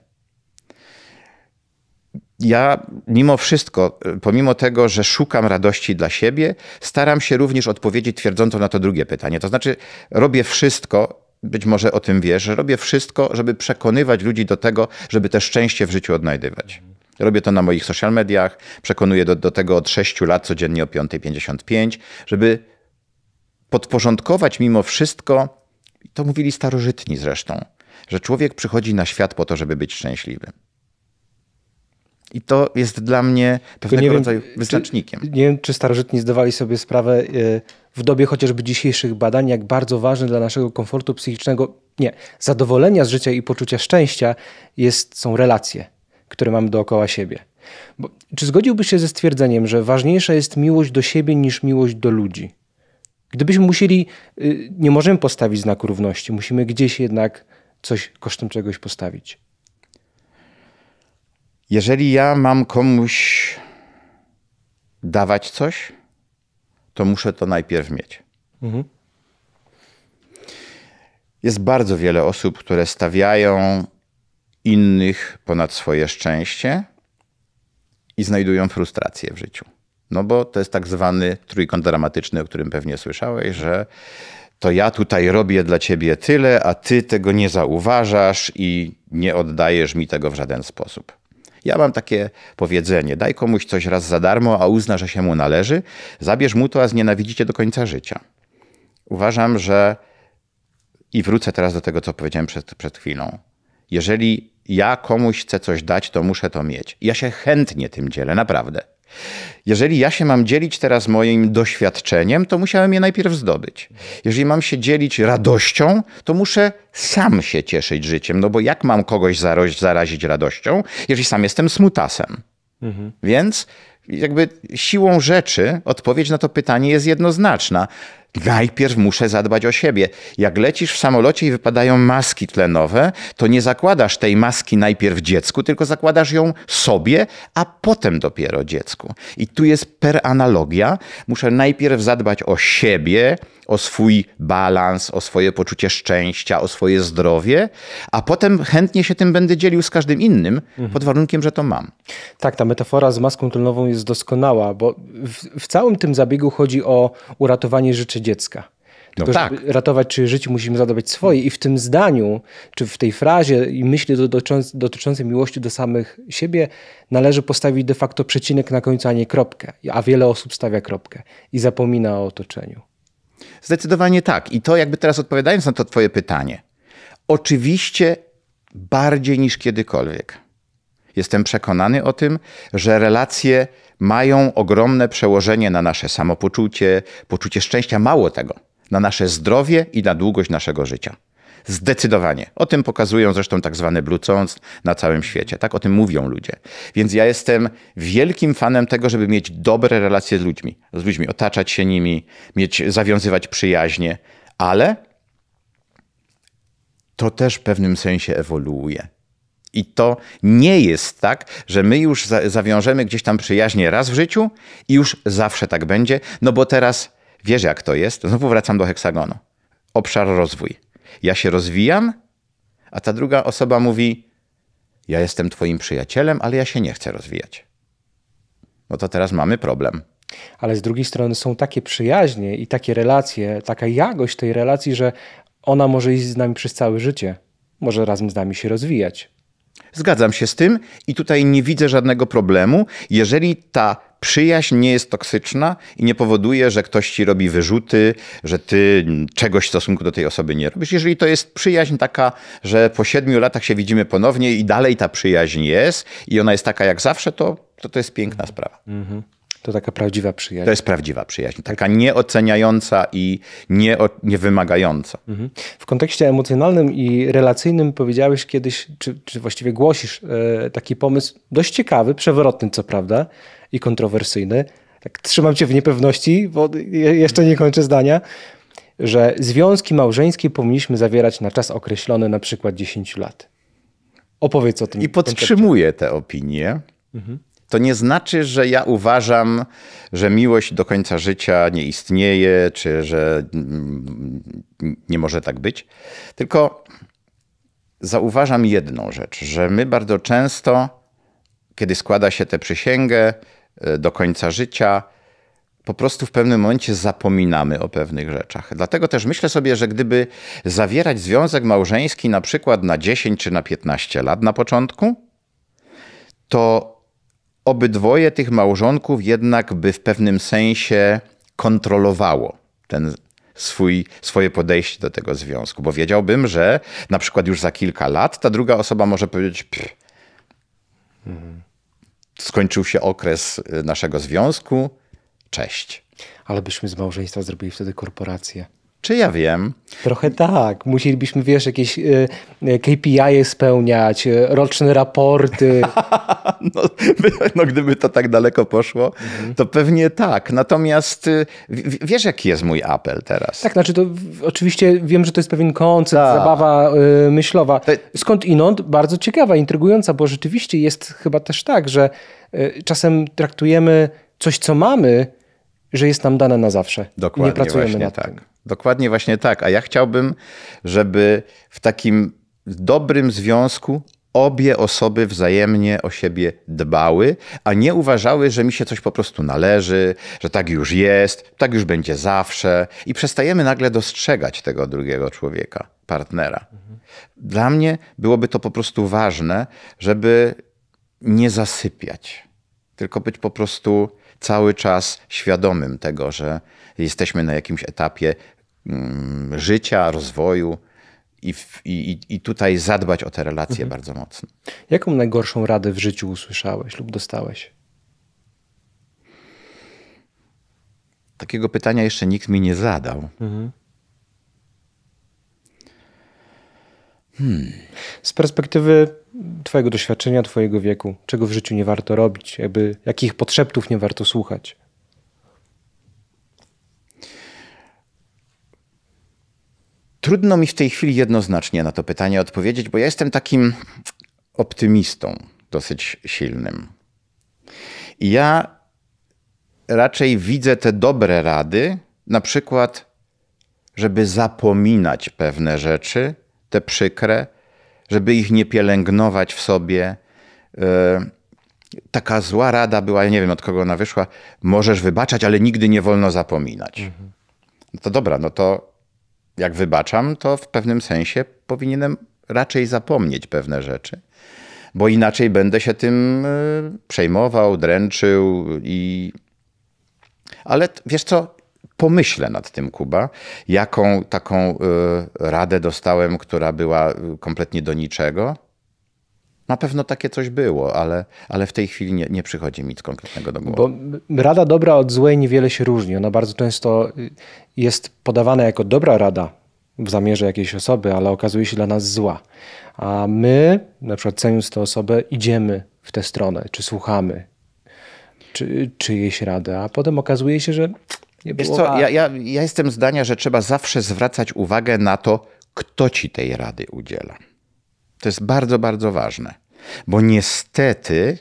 Ja mimo wszystko, pomimo tego, że szukam radości dla siebie, staram się również odpowiedzieć twierdząco na to drugie pytanie. To znaczy, robię wszystko, być może o tym wiesz, że robię wszystko, żeby przekonywać ludzi do tego, żeby te szczęście w życiu odnajdywać. Robię to na moich social mediach, przekonuję do, do tego od 6 lat codziennie o 5.55, żeby podporządkować mimo wszystko, to mówili starożytni zresztą, że człowiek przychodzi na świat po to, żeby być szczęśliwy. I to jest dla mnie pewnego wiem, rodzaju wyznacznikiem. Czy, nie wiem, czy starożytni zdawali sobie sprawę e, w dobie chociażby dzisiejszych badań, jak bardzo ważne dla naszego komfortu psychicznego, nie, zadowolenia z życia i poczucia szczęścia jest, są relacje, które mamy dookoła siebie. Bo, czy zgodziłbyś się ze stwierdzeniem, że ważniejsza jest miłość do siebie niż miłość do ludzi? Gdybyśmy musieli, y, nie możemy postawić znaku równości, musimy gdzieś jednak coś kosztem czegoś postawić. Jeżeli ja mam komuś dawać coś, to muszę to najpierw mieć. Mhm. Jest bardzo wiele osób, które stawiają innych ponad swoje szczęście i znajdują frustrację w życiu. No bo to jest tak zwany trójkąt dramatyczny, o którym pewnie słyszałeś, że to ja tutaj robię dla ciebie tyle, a ty tego nie zauważasz i nie oddajesz mi tego w żaden sposób. Ja mam takie powiedzenie: daj komuś coś raz za darmo, a uzna, że się mu należy, zabierz mu to, a znienawidzicie do końca życia. Uważam, że i wrócę teraz do tego, co powiedziałem przed, przed chwilą. Jeżeli ja komuś chcę coś dać, to muszę to mieć. Ja się chętnie tym dzielę, naprawdę. Jeżeli ja się mam dzielić teraz moim doświadczeniem, to musiałem je najpierw zdobyć. Jeżeli mam się dzielić radością, to muszę sam się cieszyć życiem, no bo jak mam kogoś zarazić radością, jeżeli sam jestem smutasem? Mhm. Więc jakby siłą rzeczy odpowiedź na to pytanie jest jednoznaczna najpierw muszę zadbać o siebie. Jak lecisz w samolocie i wypadają maski tlenowe, to nie zakładasz tej maski najpierw dziecku, tylko zakładasz ją sobie, a potem dopiero dziecku. I tu jest per analogia. Muszę najpierw zadbać o siebie, o swój balans, o swoje poczucie szczęścia, o swoje zdrowie, a potem chętnie się tym będę dzielił z każdym innym, mhm. pod warunkiem, że to mam. Tak, ta metafora z maską tlenową jest doskonała, bo w, w całym tym zabiegu chodzi o uratowanie życia dziecka. No Tylko, no tak. ratować czy życie, musimy zadawać swoje. I w tym zdaniu, czy w tej frazie i myśli dotyczące, dotyczącej miłości do samych siebie, należy postawić de facto przecinek na końcu, a nie kropkę. A wiele osób stawia kropkę i zapomina o otoczeniu. Zdecydowanie tak. I to jakby teraz odpowiadając na to Twoje pytanie. Oczywiście bardziej niż kiedykolwiek Jestem przekonany o tym, że relacje mają ogromne przełożenie na nasze samopoczucie, poczucie szczęścia, mało tego, na nasze zdrowie i na długość naszego życia. Zdecydowanie. O tym pokazują zresztą tak zwane blue na całym świecie. Tak o tym mówią ludzie. Więc ja jestem wielkim fanem tego, żeby mieć dobre relacje z ludźmi, z ludźmi otaczać się nimi, mieć zawiązywać przyjaźnie, ale to też w pewnym sensie ewoluuje. I to nie jest tak, że my już za zawiążemy gdzieś tam przyjaźnie raz w życiu i już zawsze tak będzie, no bo teraz wiesz jak to jest. Znowu wracam do heksagonu. Obszar rozwój. Ja się rozwijam, a ta druga osoba mówi: Ja jestem Twoim przyjacielem, ale ja się nie chcę rozwijać. No to teraz mamy problem. Ale z drugiej strony są takie przyjaźnie i takie relacje, taka jakość tej relacji, że ona może iść z nami przez całe życie. Może razem z nami się rozwijać. Zgadzam się z tym i tutaj nie widzę żadnego problemu, jeżeli ta przyjaźń nie jest toksyczna i nie powoduje, że ktoś ci robi wyrzuty, że ty czegoś w stosunku do tej osoby nie robisz. Jeżeli to jest przyjaźń taka, że po siedmiu latach się widzimy ponownie i dalej ta przyjaźń jest i ona jest taka jak zawsze, to to, to jest piękna sprawa. Mhm. To taka prawdziwa przyjaźń. To jest prawdziwa przyjaźń, taka nieoceniająca i nie, niewymagająca. Mhm. W kontekście emocjonalnym i relacyjnym powiedziałeś kiedyś, czy, czy właściwie głosisz e, taki pomysł, dość ciekawy, przewrotny co prawda i kontrowersyjny. Tak, trzymam cię w niepewności, bo jeszcze nie kończę zdania że związki małżeńskie powinniśmy zawierać na czas określony, na przykład 10 lat. Opowiedz o tym. I podtrzymuję tę te opinie. Mhm. To nie znaczy, że ja uważam, że miłość do końca życia nie istnieje, czy że mm, nie może tak być. Tylko zauważam jedną rzecz, że my bardzo często, kiedy składa się tę przysięgę e, do końca życia, po prostu w pewnym momencie zapominamy o pewnych rzeczach. Dlatego też myślę sobie, że gdyby zawierać związek małżeński na przykład na 10 czy na 15 lat na początku, to obydwoje tych małżonków jednak by w pewnym sensie kontrolowało ten swój, swoje podejście do tego związku, bo wiedziałbym, że na przykład już za kilka lat ta druga osoba może powiedzieć: Skończył się okres y, naszego związku, cześć. Ale byśmy z małżeństwa zrobili wtedy korporację. Czy ja wiem? Trochę tak. Musielibyśmy, wiesz, jakieś e, e, KPI spełniać, e, roczne raporty. no, no, gdyby to tak daleko poszło, mhm. to pewnie tak. Natomiast y, wiesz, jaki jest mój apel teraz? Tak, znaczy to oczywiście wiem, że to jest pewien koncept, Ta. zabawa y, myślowa. Skąd inąd? Bardzo ciekawa, intrygująca, bo rzeczywiście jest chyba też tak, że y, czasem traktujemy coś, co mamy, że jest nam dane na zawsze. Dokładnie, Nie pracujemy właśnie, nad tak. tym. Dokładnie właśnie tak. A ja chciałbym, żeby w takim dobrym związku obie osoby wzajemnie o siebie dbały, a nie uważały, że mi się coś po prostu należy, że tak już jest, tak już będzie zawsze i przestajemy nagle dostrzegać tego drugiego człowieka, partnera. Dla mnie byłoby to po prostu ważne, żeby nie zasypiać, tylko być po prostu cały czas świadomym tego, że jesteśmy na jakimś etapie Mm, życia, rozwoju. I, i, I tutaj zadbać o te relacje mhm. bardzo mocno. Jaką najgorszą radę w życiu usłyszałeś lub dostałeś? Takiego pytania jeszcze nikt mi nie zadał. Mhm. Hmm. Z perspektywy Twojego doświadczenia, Twojego wieku, czego w życiu nie warto robić, jakby, jakich potrzebów nie warto słuchać? Trudno mi w tej chwili jednoznacznie na to pytanie odpowiedzieć, bo ja jestem takim optymistą dosyć silnym. I ja raczej widzę te dobre rady, na przykład, żeby zapominać pewne rzeczy, te przykre, żeby ich nie pielęgnować w sobie. E, taka zła rada była, nie wiem od kogo ona wyszła, możesz wybaczać, ale nigdy nie wolno zapominać. Mhm. No to dobra, no to jak wybaczam, to w pewnym sensie powinienem raczej zapomnieć pewne rzeczy, bo inaczej będę się tym y, przejmował, dręczył i. Ale wiesz co, pomyślę nad tym, Kuba, jaką taką y, radę dostałem, która była y, kompletnie do niczego na pewno takie coś było, ale, ale w tej chwili nie, nie przychodzi mi nic konkretnego do głowy. Bo rada dobra od złej niewiele się różni. Ona bardzo często jest podawana jako dobra rada w zamierze jakiejś osoby, ale okazuje się dla nas zła. A my, na przykład ceniąc tę osobę, idziemy w tę stronę, czy słuchamy czy, czyjejś rady, a potem okazuje się, że nie było... Wiesz co, ja, ja, ja jestem zdania, że trzeba zawsze zwracać uwagę na to, kto ci tej rady udziela. To jest bardzo, bardzo ważne. Bo niestety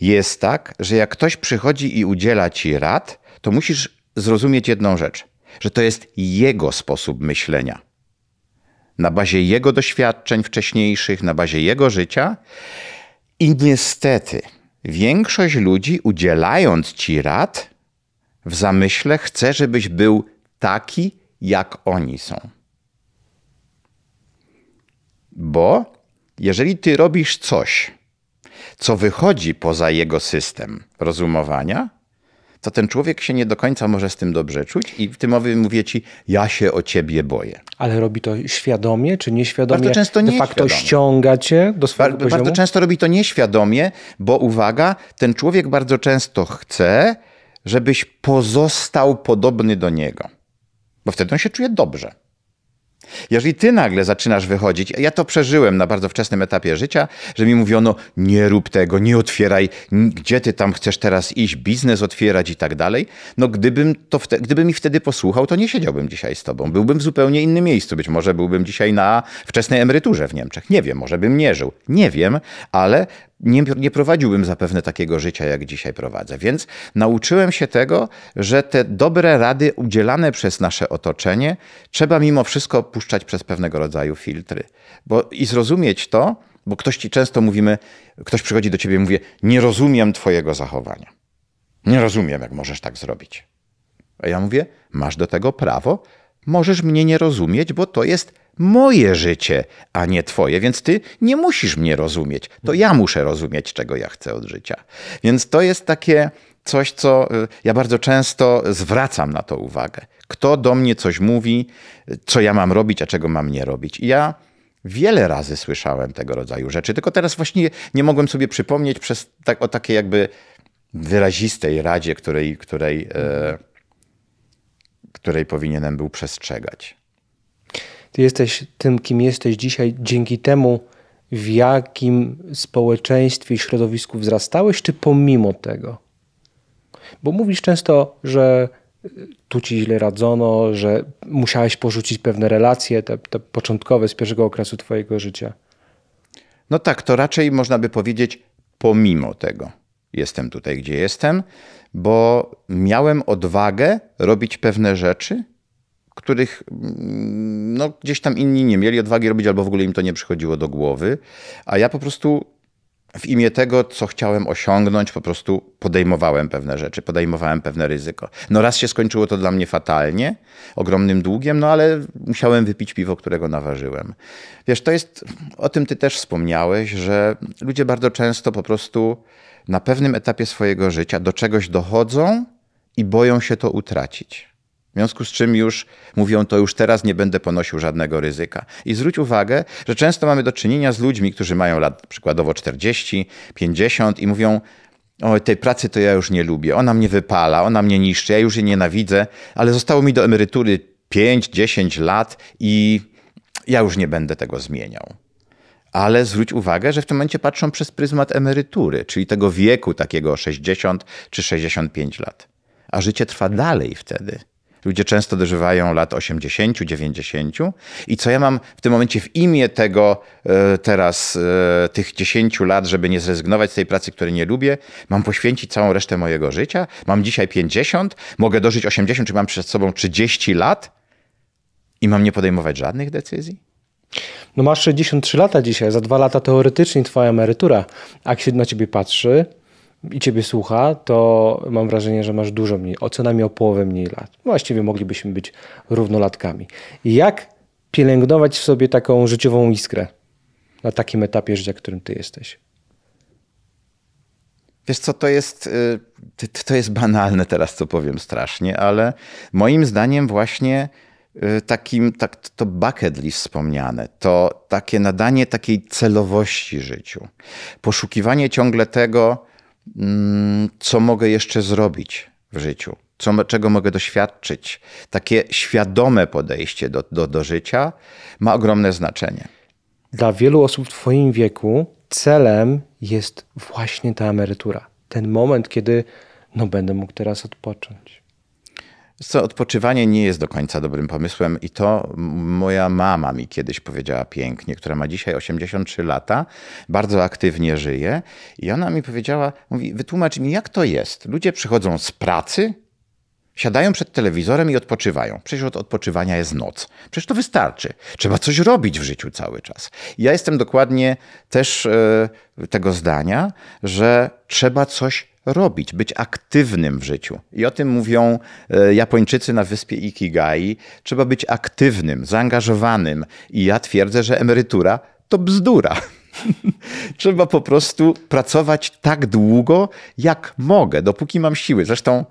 jest tak, że jak ktoś przychodzi i udziela ci rad, to musisz zrozumieć jedną rzecz, że to jest jego sposób myślenia. Na bazie jego doświadczeń wcześniejszych, na bazie jego życia. I niestety większość ludzi udzielając ci rad, w zamyśle chce, żebyś był taki, jak oni są. Bo jeżeli ty robisz coś, co wychodzi poza jego system rozumowania, to ten człowiek się nie do końca może z tym dobrze czuć i w tym owym mówię ci, ja się o ciebie boję. Ale robi to świadomie czy nieświadomie? Bardzo często nie. De facto ściąga cię do swojego bardzo, poziomu? Bardzo często robi to nieświadomie, bo uwaga, ten człowiek bardzo często chce, żebyś pozostał podobny do niego. Bo wtedy on się czuje dobrze. Jeżeli ty nagle zaczynasz wychodzić, ja to przeżyłem na bardzo wczesnym etapie życia, że mi mówiono, nie rób tego, nie otwieraj, gdzie ty tam chcesz teraz iść, biznes otwierać i tak dalej. No gdybym, to wte- gdybym wtedy posłuchał, to nie siedziałbym dzisiaj z tobą. Byłbym w zupełnie innym miejscu. Być może byłbym dzisiaj na wczesnej emeryturze w Niemczech. Nie wiem, może bym nie żył. Nie wiem, ale nie, nie prowadziłbym zapewne takiego życia, jak dzisiaj prowadzę. Więc nauczyłem się tego, że te dobre rady udzielane przez nasze otoczenie trzeba mimo wszystko puszczać przez pewnego rodzaju filtry. Bo i zrozumieć to, bo ktoś ci często mówimy, ktoś przychodzi do ciebie i mówi, nie rozumiem twojego zachowania. Nie rozumiem, jak możesz tak zrobić. A ja mówię, masz do tego prawo, możesz mnie nie rozumieć, bo to jest moje życie, a nie twoje, więc ty nie musisz mnie rozumieć. To ja muszę rozumieć, czego ja chcę od życia. Więc to jest takie coś, co y, ja bardzo często zwracam na to uwagę. Kto do mnie coś mówi, co ja mam robić, a czego mam nie robić. I ja wiele razy słyszałem tego rodzaju rzeczy, tylko teraz właśnie nie mogłem sobie przypomnieć przez, tak, o takiej jakby wyrazistej radzie, której, której, e, której powinienem był przestrzegać. Ty jesteś tym, kim jesteś dzisiaj dzięki temu, w jakim społeczeństwie i środowisku wzrastałeś, czy pomimo tego? Bo mówisz często, że e, tu ci źle radzono, że musiałeś porzucić pewne relacje, te, te początkowe z pierwszego okresu twojego życia. No tak, to raczej można by powiedzieć, pomimo tego jestem tutaj, gdzie jestem, bo miałem odwagę robić pewne rzeczy, których mm, no, gdzieś tam inni nie mieli odwagi robić, albo w ogóle im to nie przychodziło do głowy. A ja po prostu w imię tego, co chciałem osiągnąć, po prostu podejmowałem pewne rzeczy, podejmowałem pewne ryzyko. No raz się skończyło to dla mnie fatalnie, ogromnym długiem, no ale musiałem wypić piwo, którego naważyłem. Wiesz, to jest, o tym ty też wspomniałeś, że ludzie bardzo często po prostu na pewnym etapie swojego życia do czegoś dochodzą i boją się to utracić. W związku z czym już mówią to już teraz nie będę ponosił żadnego ryzyka. I zwróć uwagę, że często mamy do czynienia z ludźmi, którzy mają lat przykładowo 40, 50 i mówią o tej pracy to ja już nie lubię, ona mnie wypala, ona mnie niszczy, ja już jej nienawidzę, ale zostało mi do emerytury 5-10 lat i ja już nie będę tego zmieniał. Ale zwróć uwagę, że w tym momencie patrzą przez pryzmat emerytury, czyli tego wieku takiego 60 czy 65 lat. A życie trwa dalej wtedy. Ludzie często dożywają lat 80, 90 i co ja mam w tym momencie w imię tego e, teraz, e, tych 10 lat, żeby nie zrezygnować z tej pracy, której nie lubię, mam poświęcić całą resztę mojego życia? Mam dzisiaj 50, mogę dożyć 80, czy mam przed sobą 30 lat i mam nie podejmować żadnych decyzji? No masz 63 lata dzisiaj, za dwa lata teoretycznie twoja emerytura. A jak się na ciebie patrzy, i ciebie słucha, to mam wrażenie, że masz dużo mniej, o co najmniej o połowę mniej lat. Właściwie moglibyśmy być równolatkami. Jak pielęgnować w sobie taką życiową iskrę na takim etapie życia, którym ty jesteś? Wiesz co, to jest, y, to jest banalne teraz, co powiem strasznie, ale moim zdaniem właśnie y, takim, tak, to bucket list wspomniane, to takie nadanie takiej celowości życiu. Poszukiwanie ciągle tego, Mm, co mogę jeszcze zrobić w życiu, co, czego mogę doświadczyć. Takie świadome podejście do, do, do życia ma ogromne znaczenie. Dla wielu osób w Twoim wieku celem jest właśnie ta emerytura. Ten moment, kiedy no, będę mógł teraz odpocząć co, odpoczywanie nie jest do końca dobrym pomysłem i to moja mama mi kiedyś powiedziała pięknie, która ma dzisiaj 83 lata, bardzo aktywnie żyje i ona mi powiedziała, mówi, wytłumacz mi jak to jest. Ludzie przychodzą z pracy, siadają przed telewizorem i odpoczywają. Przecież od odpoczywania jest noc. Przecież to wystarczy. Trzeba coś robić w życiu cały czas. I ja jestem dokładnie też yy, tego zdania, że trzeba coś robić, być aktywnym w życiu. I o tym mówią e, Japończycy na wyspie Ikigai. Trzeba być aktywnym, zaangażowanym. I ja twierdzę, że emerytura to bzdura. Trzeba po prostu pracować tak długo, jak mogę, dopóki mam siły. Zresztą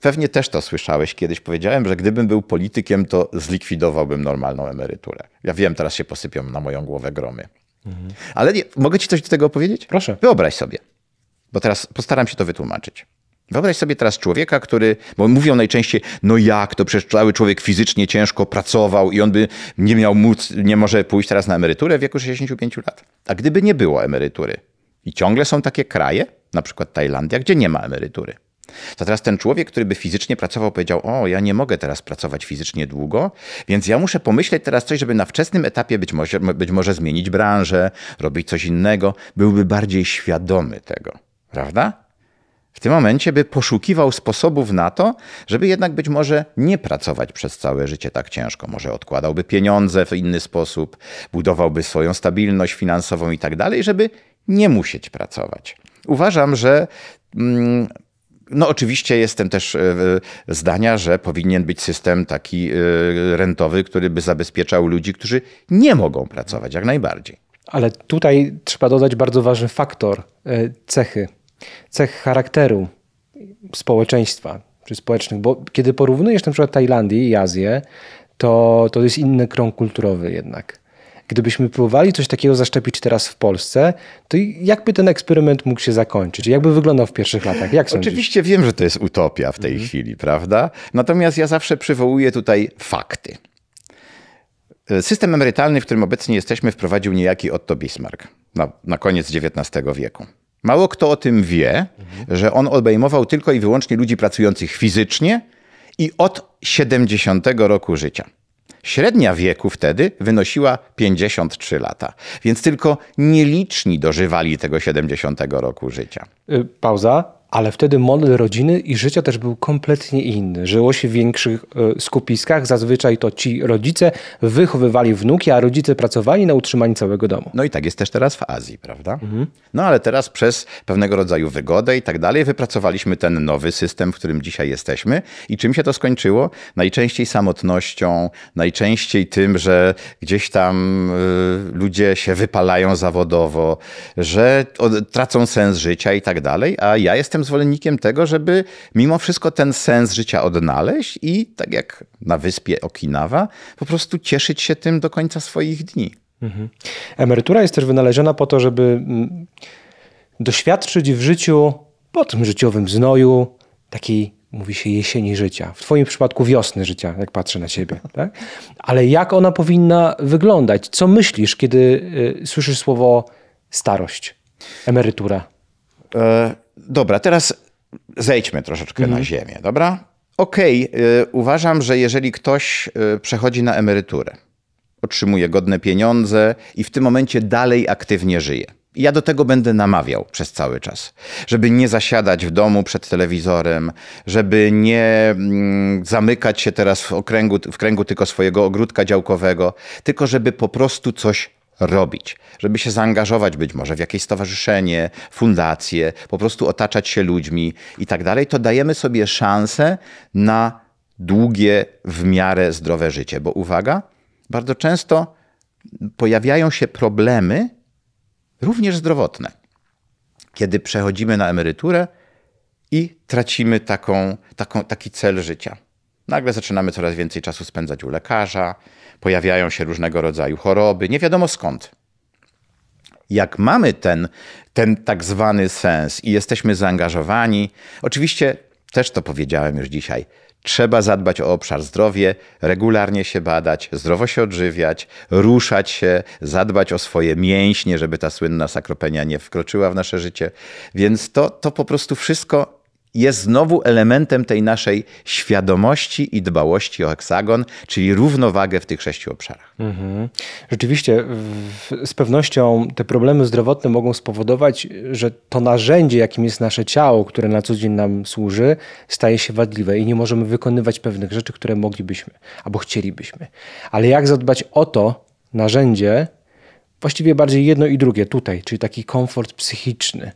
pewnie też to słyszałeś kiedyś. Powiedziałem, że gdybym był politykiem, to zlikwidowałbym normalną emeryturę. Ja wiem, teraz się posypią na moją głowę gromy. Mhm. Ale nie, mogę ci coś do tego powiedzieć? Proszę. Wyobraź sobie. Bo teraz postaram się to wytłumaczyć. Wyobraź sobie teraz człowieka, który, bo mówią najczęściej, no jak, to przecież cały człowiek fizycznie ciężko pracował i on by nie miał móc, nie może pójść teraz na emeryturę w wieku 65 lat. A gdyby nie było emerytury i ciągle są takie kraje, na przykład Tajlandia, gdzie nie ma emerytury, to teraz ten człowiek, który by fizycznie pracował, powiedział: O, ja nie mogę teraz pracować fizycznie długo, więc ja muszę pomyśleć teraz coś, żeby na wczesnym etapie być może, być może zmienić branżę, robić coś innego. Byłby bardziej świadomy tego prawda? W tym momencie by poszukiwał sposobów na to, żeby jednak być może nie pracować przez całe życie tak ciężko. Może odkładałby pieniądze w inny sposób, budowałby swoją stabilność finansową i tak dalej, żeby nie musieć pracować. Uważam, że. Mm, no, oczywiście jestem też e, zdania, że powinien być system taki e, rentowy, który by zabezpieczał ludzi, którzy nie mogą pracować, jak najbardziej. Ale tutaj trzeba dodać bardzo ważny faktor e, cechy cech charakteru społeczeństwa czy społecznych, bo kiedy porównujesz na przykład Tajlandię i Azję, to, to jest inny krąg kulturowy jednak. Gdybyśmy próbowali coś takiego zaszczepić teraz w Polsce, to jakby ten eksperyment mógł się zakończyć? Jakby wyglądał w pierwszych latach? Jak Oczywiście wiem, że to jest utopia w tej mhm. chwili, prawda? Natomiast ja zawsze przywołuję tutaj fakty. System emerytalny, w którym obecnie jesteśmy, wprowadził niejaki Otto Bismarck na, na koniec XIX wieku. Mało kto o tym wie, mhm. że on obejmował tylko i wyłącznie ludzi pracujących fizycznie i od 70 roku życia. Średnia wieku wtedy wynosiła 53 lata, więc tylko nieliczni dożywali tego 70 roku życia. Y, pauza ale wtedy model rodziny i życia też był kompletnie inny. Żyło się w większych e, skupiskach, zazwyczaj to ci rodzice wychowywali wnuki, a rodzice pracowali na utrzymanie całego domu. No i tak jest też teraz w Azji, prawda? Mhm. No ale teraz przez pewnego rodzaju wygodę i tak dalej wypracowaliśmy ten nowy system, w którym dzisiaj jesteśmy. I czym się to skończyło? Najczęściej samotnością, najczęściej tym, że gdzieś tam e, ludzie się wypalają zawodowo, że tracą sens życia i tak dalej, a ja jestem jestem zwolennikiem tego, żeby mimo wszystko ten sens życia odnaleźć i tak jak na wyspie Okinawa, po prostu cieszyć się tym do końca swoich dni. Mhm. Emerytura jest też wynaleziona po to, żeby mm, doświadczyć w życiu, po tym życiowym znoju, takiej, mówi się, jesieni życia. W Twoim przypadku wiosny życia, jak patrzę na Ciebie. Tak? Ale jak ona powinna wyglądać? Co myślisz, kiedy y, słyszysz słowo starość, emerytura? E Dobra, teraz zejdźmy troszeczkę mhm. na ziemię, dobra? Okej, okay, uważam, że jeżeli ktoś y, przechodzi na emeryturę, otrzymuje godne pieniądze i w tym momencie dalej aktywnie żyje. Ja do tego będę namawiał przez cały czas, żeby nie zasiadać w domu przed telewizorem, żeby nie mm, zamykać się teraz w, okręgu, w kręgu tylko swojego ogródka działkowego, tylko żeby po prostu coś robić, żeby się zaangażować być może w jakieś stowarzyszenie, fundacje, po prostu otaczać się ludźmi i tak dalej, to dajemy sobie szansę na długie, w miarę zdrowe życie. Bo uwaga, bardzo często pojawiają się problemy, również zdrowotne, kiedy przechodzimy na emeryturę i tracimy taką, taką, taki cel życia. Nagle zaczynamy coraz więcej czasu spędzać u lekarza, pojawiają się różnego rodzaju choroby, nie wiadomo skąd. Jak mamy ten, ten tak zwany sens i jesteśmy zaangażowani, oczywiście też to powiedziałem już dzisiaj, trzeba zadbać o obszar zdrowie, regularnie się badać, zdrowo się odżywiać, ruszać się, zadbać o swoje mięśnie, żeby ta słynna sakropenia nie wkroczyła w nasze życie. Więc to, to po prostu wszystko jest znowu elementem tej naszej świadomości i dbałości o heksagon, czyli równowagę w tych sześciu obszarach. Mhm. Rzeczywiście, z pewnością te problemy zdrowotne mogą spowodować, że to narzędzie, jakim jest nasze ciało, które na co dzień nam służy, staje się wadliwe i nie możemy wykonywać pewnych rzeczy, które moglibyśmy albo chcielibyśmy. Ale jak zadbać o to narzędzie, właściwie bardziej jedno i drugie tutaj, czyli taki komfort psychiczny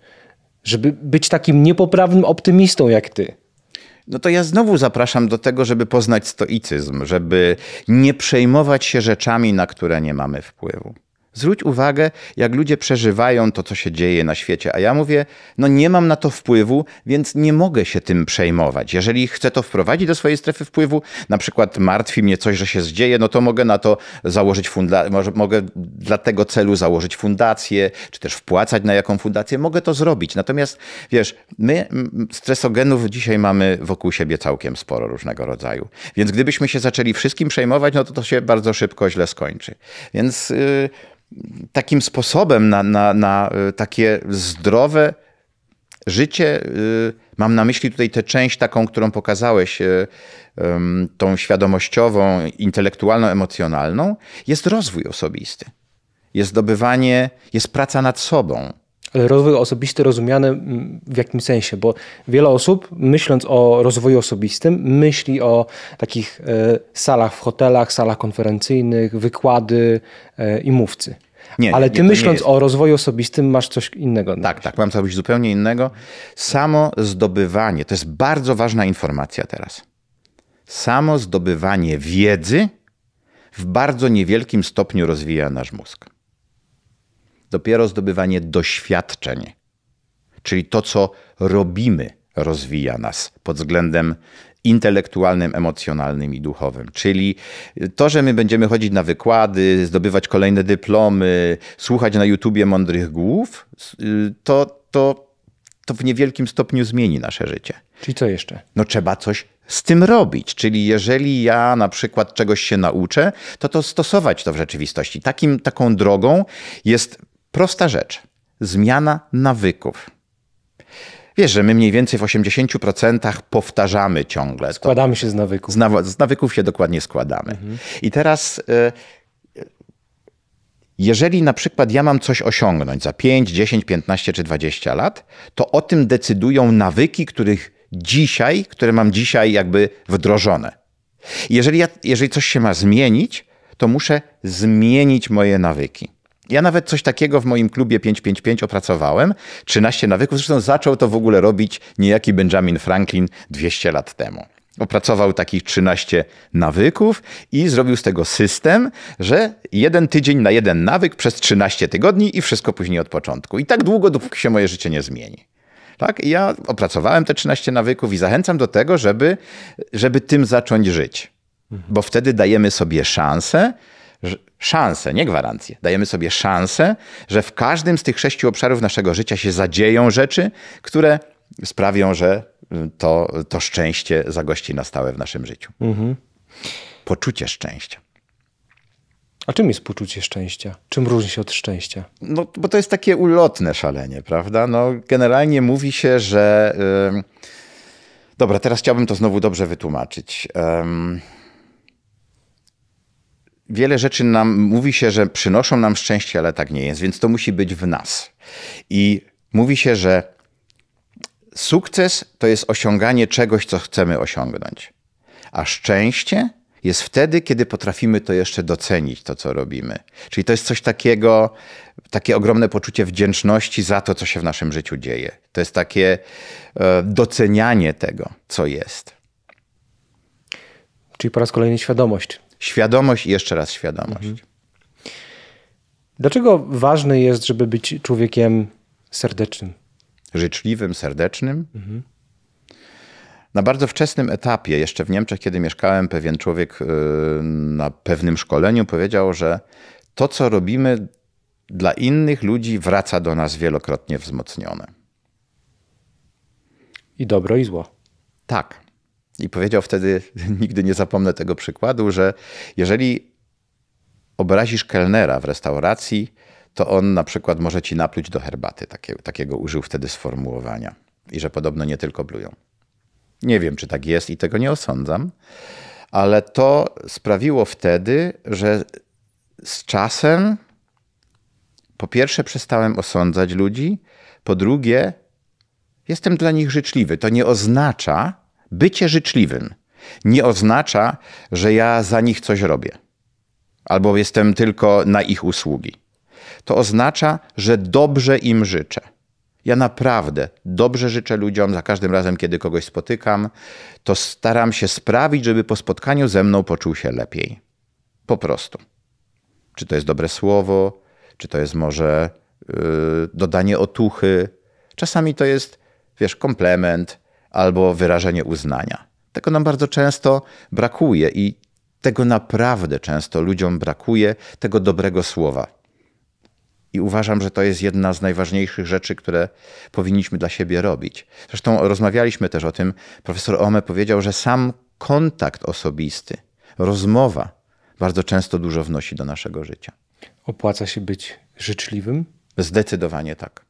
żeby być takim niepoprawnym optymistą jak ty. No to ja znowu zapraszam do tego, żeby poznać stoicyzm, żeby nie przejmować się rzeczami, na które nie mamy wpływu. Zwróć uwagę, jak ludzie przeżywają to, co się dzieje na świecie, a ja mówię, no nie mam na to wpływu, więc nie mogę się tym przejmować. Jeżeli chcę to wprowadzić do swojej strefy wpływu, na przykład martwi mnie coś, że się zdzieje, no to mogę na to założyć fundację, mogę dla tego celu założyć fundację, czy też wpłacać na jaką fundację, mogę to zrobić. Natomiast wiesz, my stresogenów dzisiaj mamy wokół siebie całkiem sporo różnego rodzaju. Więc gdybyśmy się zaczęli wszystkim przejmować, no to to się bardzo szybko źle skończy. Więc... Yy, takim sposobem na, na, na y, takie zdrowe życie. Y, mam na myśli tutaj tę część taką, którą pokazałeś, y, tą świadomościową, intelektualną, emocjonalną, jest rozwój osobisty. Jest zdobywanie, jest praca nad sobą ale rozwój osobisty rozumiany mm, w jakim sensie, bo wiele osób myśląc o rozwoju osobistym myśli o takich e, salach w hotelach, salach konferencyjnych, wykłady e, i mówcy. Nie, Ale ty nie, myśląc nie o rozwoju osobistym masz coś innego. Tak, tak, mam coś zupełnie innego. Samo zdobywanie, to jest bardzo ważna informacja teraz. Samo zdobywanie wiedzy w bardzo niewielkim stopniu rozwija nasz mózg dopiero zdobywanie doświadczeń, czyli to, co robimy, rozwija nas pod względem intelektualnym, emocjonalnym i duchowym. Czyli to, że my będziemy chodzić na wykłady, zdobywać kolejne dyplomy, słuchać na YouTubie mądrych głów, y, to, to, to w niewielkim stopniu zmieni nasze życie. Czyli co jeszcze? No trzeba coś z tym robić. Czyli jeżeli ja na przykład czegoś się nauczę, to to stosować to w rzeczywistości. Takim, taką drogą jest Prosta rzecz. Zmiana nawyków. Wiesz, że my mniej więcej w 80% powtarzamy ciągle. Składamy to. się z nawyków. Z, naw z, nawyków się dokładnie składamy. Mhm. I teraz, e, jeżeli na przykład ja mam coś osiągnąć za 5, 10, 15 czy 20 lat, to o tym decydują nawyki, których dzisiaj, które mam dzisiaj jakby wdrożone. Jeżeli, ja, jeżeli coś się ma zmienić, to muszę zmienić moje nawyki. Ja nawet coś takiego w moim klubie 555 opracowałem. 13 nawyków, zresztą zaczął to w ogóle robić niejaki Benjamin Franklin 200 lat temu. Opracował takich 13 nawyków i zrobił z tego system, że jeden tydzień na jeden nawyk przez 13 tygodni i wszystko później od początku. I tak długo, dopóki się moje życie nie zmieni. Tak? I ja opracowałem te 13 nawyków i zachęcam do tego, żeby, żeby tym zacząć żyć. Bo wtedy dajemy sobie szansę, szansę, nie gwarancję, dajemy sobie szansę, że w każdym z tych sześciu obszarów naszego życia się zadzieją rzeczy, które sprawią, że y, to, to szczęście zagości na stałe w naszym życiu. Mhm. Poczucie szczęścia. A czym jest poczucie szczęścia? Czym różni się od szczęścia? No, bo to jest takie ulotne szalenie, prawda? No, generalnie mówi się, że. Y, dobra, teraz chciałbym to znowu dobrze wytłumaczyć. Um wiele rzeczy nam mówi się, że przynoszą nam szczęście, ale tak nie jest, więc to musi być w nas. I mówi się, że sukces to jest osiąganie czegoś, co chcemy osiągnąć, a szczęście jest wtedy, kiedy potrafimy to jeszcze docenić, to co robimy. Czyli to jest coś takiego, takie ogromne poczucie wdzięczności za to, co się w naszym życiu dzieje. To jest takie e, docenianie tego, co jest. Czyli po raz kolejny świadomość Świadomość i jeszcze raz świadomość. Mhm. Dlaczego ważne jest, żeby być człowiekiem serdecznym? Życzliwym, serdecznym? Mhm. Na bardzo wczesnym etapie, jeszcze w Niemczech, kiedy mieszkałem, pewien człowiek y, na pewnym szkoleniu powiedział, że to, co robimy dla innych ludzi, wraca do nas wielokrotnie wzmocnione. I dobro, i zło. Tak. I powiedział wtedy, nigdy nie zapomnę tego przykładu, że jeżeli obrazisz kelnera w restauracji, to on na przykład może ci napluć do herbaty. Takie, takiego użył wtedy sformułowania. I że podobno nie tylko blują. Nie wiem, czy tak jest i tego nie osądzam, ale to sprawiło wtedy, że z czasem po pierwsze przestałem osądzać ludzi, po drugie jestem dla nich życzliwy. To nie oznacza, bycie życzliwym nie oznacza, że ja za nich coś robię albo jestem tylko na ich usługi. To oznacza, że dobrze im życzę. Ja naprawdę dobrze życzę ludziom, za każdym razem, kiedy kogoś spotykam, to staram się sprawić, żeby po spotkaniu ze mną poczuł się lepiej. Po prostu. Czy to jest dobre słowo, czy to jest może yy, dodanie otuchy. Czasami to jest, wiesz, komplement, albo wyrażenie uznania. Tego nam bardzo często brakuje i tego naprawdę często ludziom brakuje, tego dobrego słowa. I uważam, że to jest jedna z najważniejszych rzeczy, które powinniśmy dla siebie robić. Zresztą rozmawialiśmy też o tym. Profesor Ome powiedział, że sam kontakt osobisty, rozmowa bardzo często dużo wnosi do naszego życia. Opłaca się być życzliwym? Zdecydowanie tak.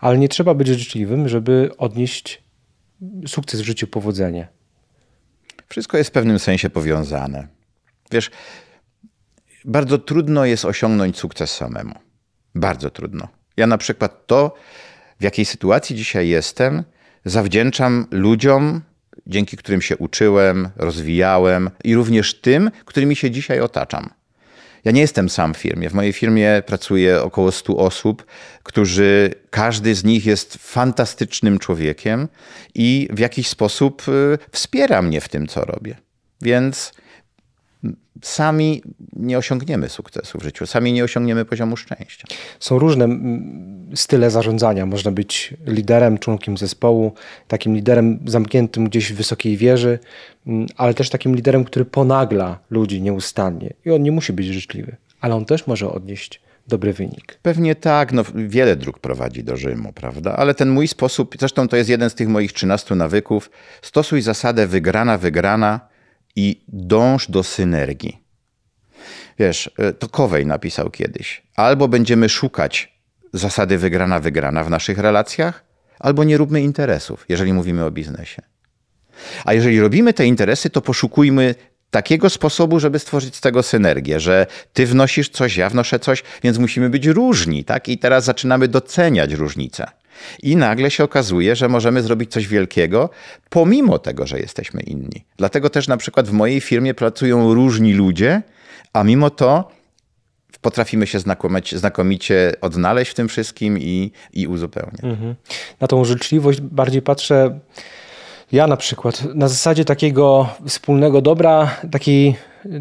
Ale nie trzeba być życzliwym, żeby odnieść sukces w życiu, powodzenie? Wszystko jest w pewnym sensie powiązane. Wiesz, bardzo trudno jest osiągnąć sukces samemu. Bardzo trudno. Ja na przykład to, w jakiej sytuacji dzisiaj jestem, zawdzięczam ludziom, dzięki którym się uczyłem, rozwijałem i również tym, którymi się dzisiaj otaczam ja nie jestem sam w firmie. W mojej firmie pracuje około 100 osób, którzy każdy z nich jest fantastycznym człowiekiem i w jakiś sposób y, wspiera mnie w tym, co robię. Więc sami nie osiągniemy sukcesu w życiu, sami nie osiągniemy poziomu szczęścia. Są różne mm, style zarządzania. Można być liderem, członkiem zespołu, takim liderem zamkniętym gdzieś w wysokiej wieży, mm, ale też takim liderem, który ponagla ludzi nieustannie. I on nie musi być życzliwy, ale on też może odnieść dobry wynik. Pewnie tak, no, wiele dróg prowadzi do Rzymu, prawda? Ale ten mój sposób, zresztą to jest jeden z tych moich 13 nawyków, stosuj zasadę wygrana, wygrana, i dąż do synergii. Wiesz, e, to Kowej napisał kiedyś. Albo będziemy szukać zasady wygrana-wygrana w naszych relacjach, albo nie róbmy interesów, jeżeli mówimy o biznesie. A jeżeli robimy te interesy, to poszukujmy takiego sposobu, żeby stworzyć z tego synergię, że ty wnosisz coś, ja wnoszę coś, więc musimy być różni, tak? I teraz zaczynamy doceniać różnice. I nagle się okazuje, że możemy zrobić coś wielkiego, pomimo tego, że jesteśmy inni. Dlatego też na przykład w mojej firmie pracują różni ludzie, a mimo to potrafimy się znakomicie, odnaleźć w tym wszystkim i, i uzupełniać. Mhm. Na tą życzliwość bardziej patrzę ja na przykład na zasadzie takiego wspólnego dobra, takiej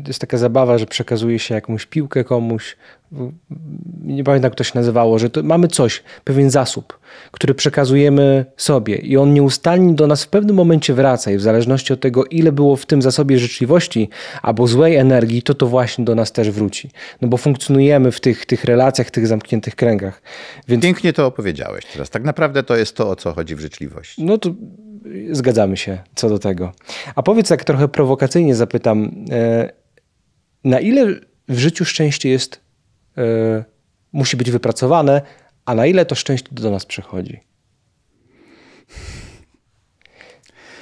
jest taka zabawa, że przekazuje się jakąś piłkę komuś. Nie pamiętam, jak to się nazywało, że mamy coś, pewien zasób, który przekazujemy sobie i on nieustannie do nas w pewnym momencie wraca i w zależności od tego, ile było w tym zasobie życzliwości albo złej energii, to to właśnie do nas też wróci. No bo funkcjonujemy w tych, tych relacjach, tych zamkniętych kręgach. Więc... Pięknie to opowiedziałeś teraz. Tak naprawdę to jest to, o co chodzi w życzliwości. No to zgadzamy się co do tego. A powiedz jak trochę prowokacyjnie zapytam, e, na ile w życiu szczęście jest, e, musi być wypracowane, a na ile to szczęście do nas przychodzi?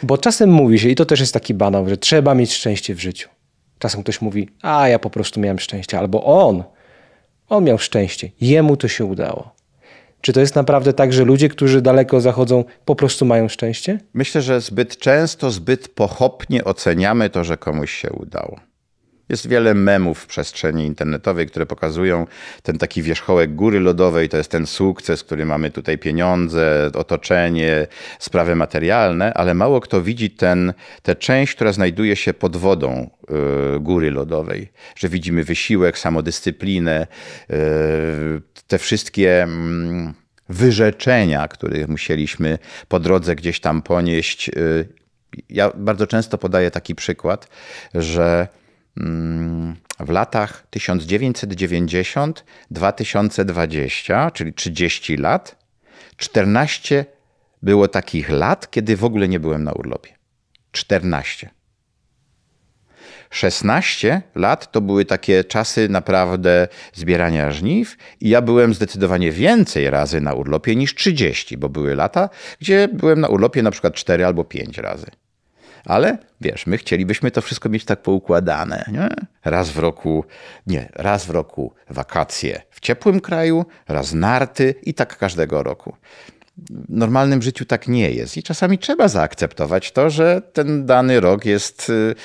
Bo czasem mówi się, i to też jest taki banał, że trzeba mieć szczęście w życiu. Czasem ktoś mówi, a ja po prostu miałem szczęście, albo on, on miał szczęście, jemu to się udało. Czy to jest naprawdę tak, że ludzie, którzy daleko zachodzą, po prostu mają szczęście? Myślę, że zbyt często, zbyt pochopnie oceniamy to, że komuś się udało. Jest wiele memów w przestrzeni internetowej, które pokazują ten taki wierzchołek góry lodowej, to jest ten sukces, który mamy tutaj pieniądze, otoczenie, sprawy materialne, ale mało kto widzi ten, tę część, która znajduje się pod wodą y, góry lodowej, że widzimy wysiłek, samodyscyplinę, y, te wszystkie mm, wyrzeczenia, których musieliśmy po drodze gdzieś tam ponieść. Y, ja bardzo często podaję taki przykład, że w latach 1990-2020, czyli 30 lat, 14 było takich lat, kiedy w ogóle nie byłem na urlopie. 14. 16 lat to były takie czasy naprawdę zbierania żniw i ja byłem zdecydowanie więcej razy na urlopie niż 30, bo były lata, gdzie byłem na urlopie na przykład 4 albo 5 razy. Ale wiesz, my chcielibyśmy to wszystko mieć tak poukładane. Nie? Raz w roku, nie, raz w roku wakacje w ciepłym kraju, raz narty i tak każdego roku. W normalnym życiu tak nie jest. I czasami trzeba zaakceptować to, że ten dany rok jest y,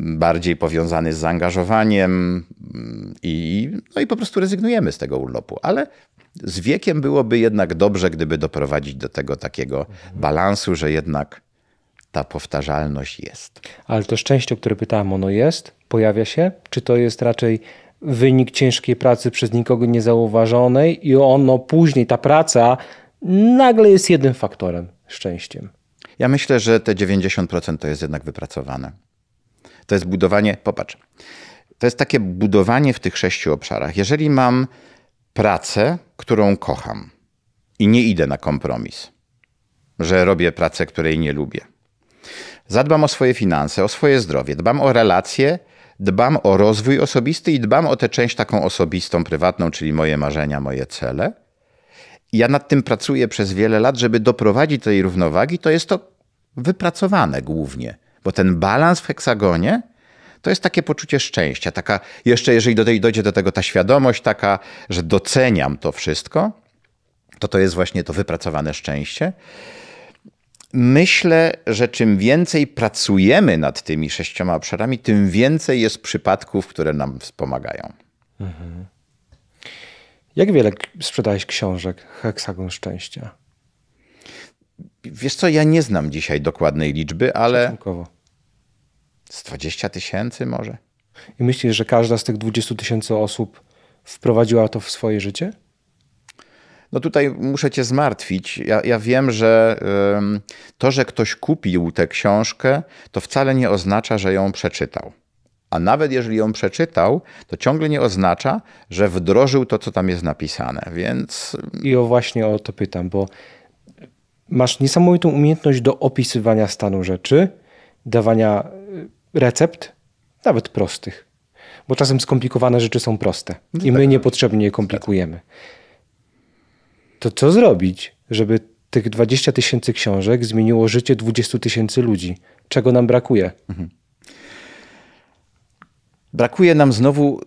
bardziej powiązany z zaangażowaniem mm, i, no i po prostu rezygnujemy z tego urlopu. Ale z wiekiem byłoby jednak dobrze, gdyby doprowadzić do tego takiego balansu, że jednak ta powtarzalność jest. Ale to szczęście, o które pytałem, ono jest, pojawia się? Czy to jest raczej wynik ciężkiej pracy przez nikogo niezauważonej i ono później, ta praca nagle jest jednym faktorem szczęściem? Ja myślę, że te 90% to jest jednak wypracowane. To jest budowanie, popatrz, to jest takie budowanie w tych sześciu obszarach. Jeżeli mam pracę, którą kocham i nie idę na kompromis, że robię pracę, której nie lubię, Zadbam o swoje finanse, o swoje zdrowie, dbam o relacje, dbam o rozwój osobisty i dbam o tę część taką osobistą, prywatną, czyli moje marzenia, moje cele. ja nad tym pracuję przez wiele lat, żeby doprowadzić do tej równowagi. To jest to wypracowane głównie, bo ten balans w heksagonie to jest takie poczucie szczęścia, taka jeszcze jeżeli do tej, dojdzie do tego ta świadomość taka, że doceniam to wszystko, to to jest właśnie to wypracowane szczęście. Myślę, że czym więcej pracujemy nad tymi sześcioma obszarami, tym więcej jest przypadków, które nam wspomagają. Mhm. Jak wiele sprzedałeś książek Heksagon Szczęścia? Wiesz co, ja nie znam dzisiaj dokładnej liczby, ale. Szacunkowo. Z 20 tysięcy może. I myślisz, że każda z tych 20 tysięcy osób wprowadziła to w swoje życie? No tutaj muszę cię zmartwić. Ja, ja wiem, że to, że ktoś kupił tę książkę, to wcale nie oznacza, że ją przeczytał. A nawet jeżeli ją przeczytał, to ciągle nie oznacza, że wdrożył to, co tam jest napisane, więc. I o właśnie o to pytam, bo masz niesamowitą umiejętność do opisywania stanu rzeczy, dawania y, recept, nawet prostych. Bo czasem skomplikowane rzeczy są proste no i my tak. niepotrzebnie je tak. komplikujemy to co zrobić, żeby tych 20 tysięcy książek zmieniło życie 20 tysięcy ludzi? Czego nam brakuje? Mhm. Brakuje nam znowu y,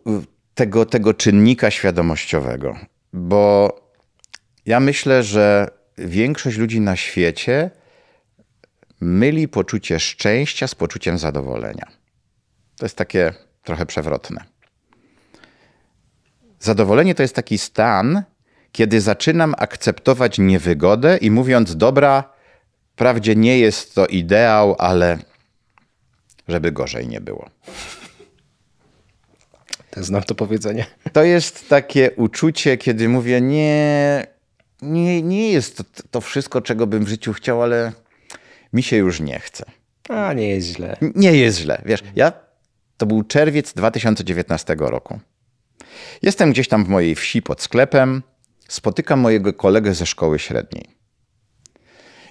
tego, tego czynnika świadomościowego, bo ja myślę, że większość ludzi na świecie myli poczucie szczęścia z poczuciem zadowolenia. To jest takie trochę przewrotne. Zadowolenie to jest taki stan, kiedy zaczynam akceptować niewygodę i mówiąc, dobra, wprawdzie nie jest to ideał, ale żeby gorzej nie było. Ten tak znam to powiedzenie. To jest takie uczucie, kiedy mówię, nie, nie, nie jest to, to wszystko, czego bym w życiu chciał, ale mi się już nie chce. A, nie jest źle. Nie jest źle. Wiesz, ja to był czerwiec 2019 roku. Jestem gdzieś tam w mojej wsi pod sklepem spotykam mojego kolegę ze szkoły średniej.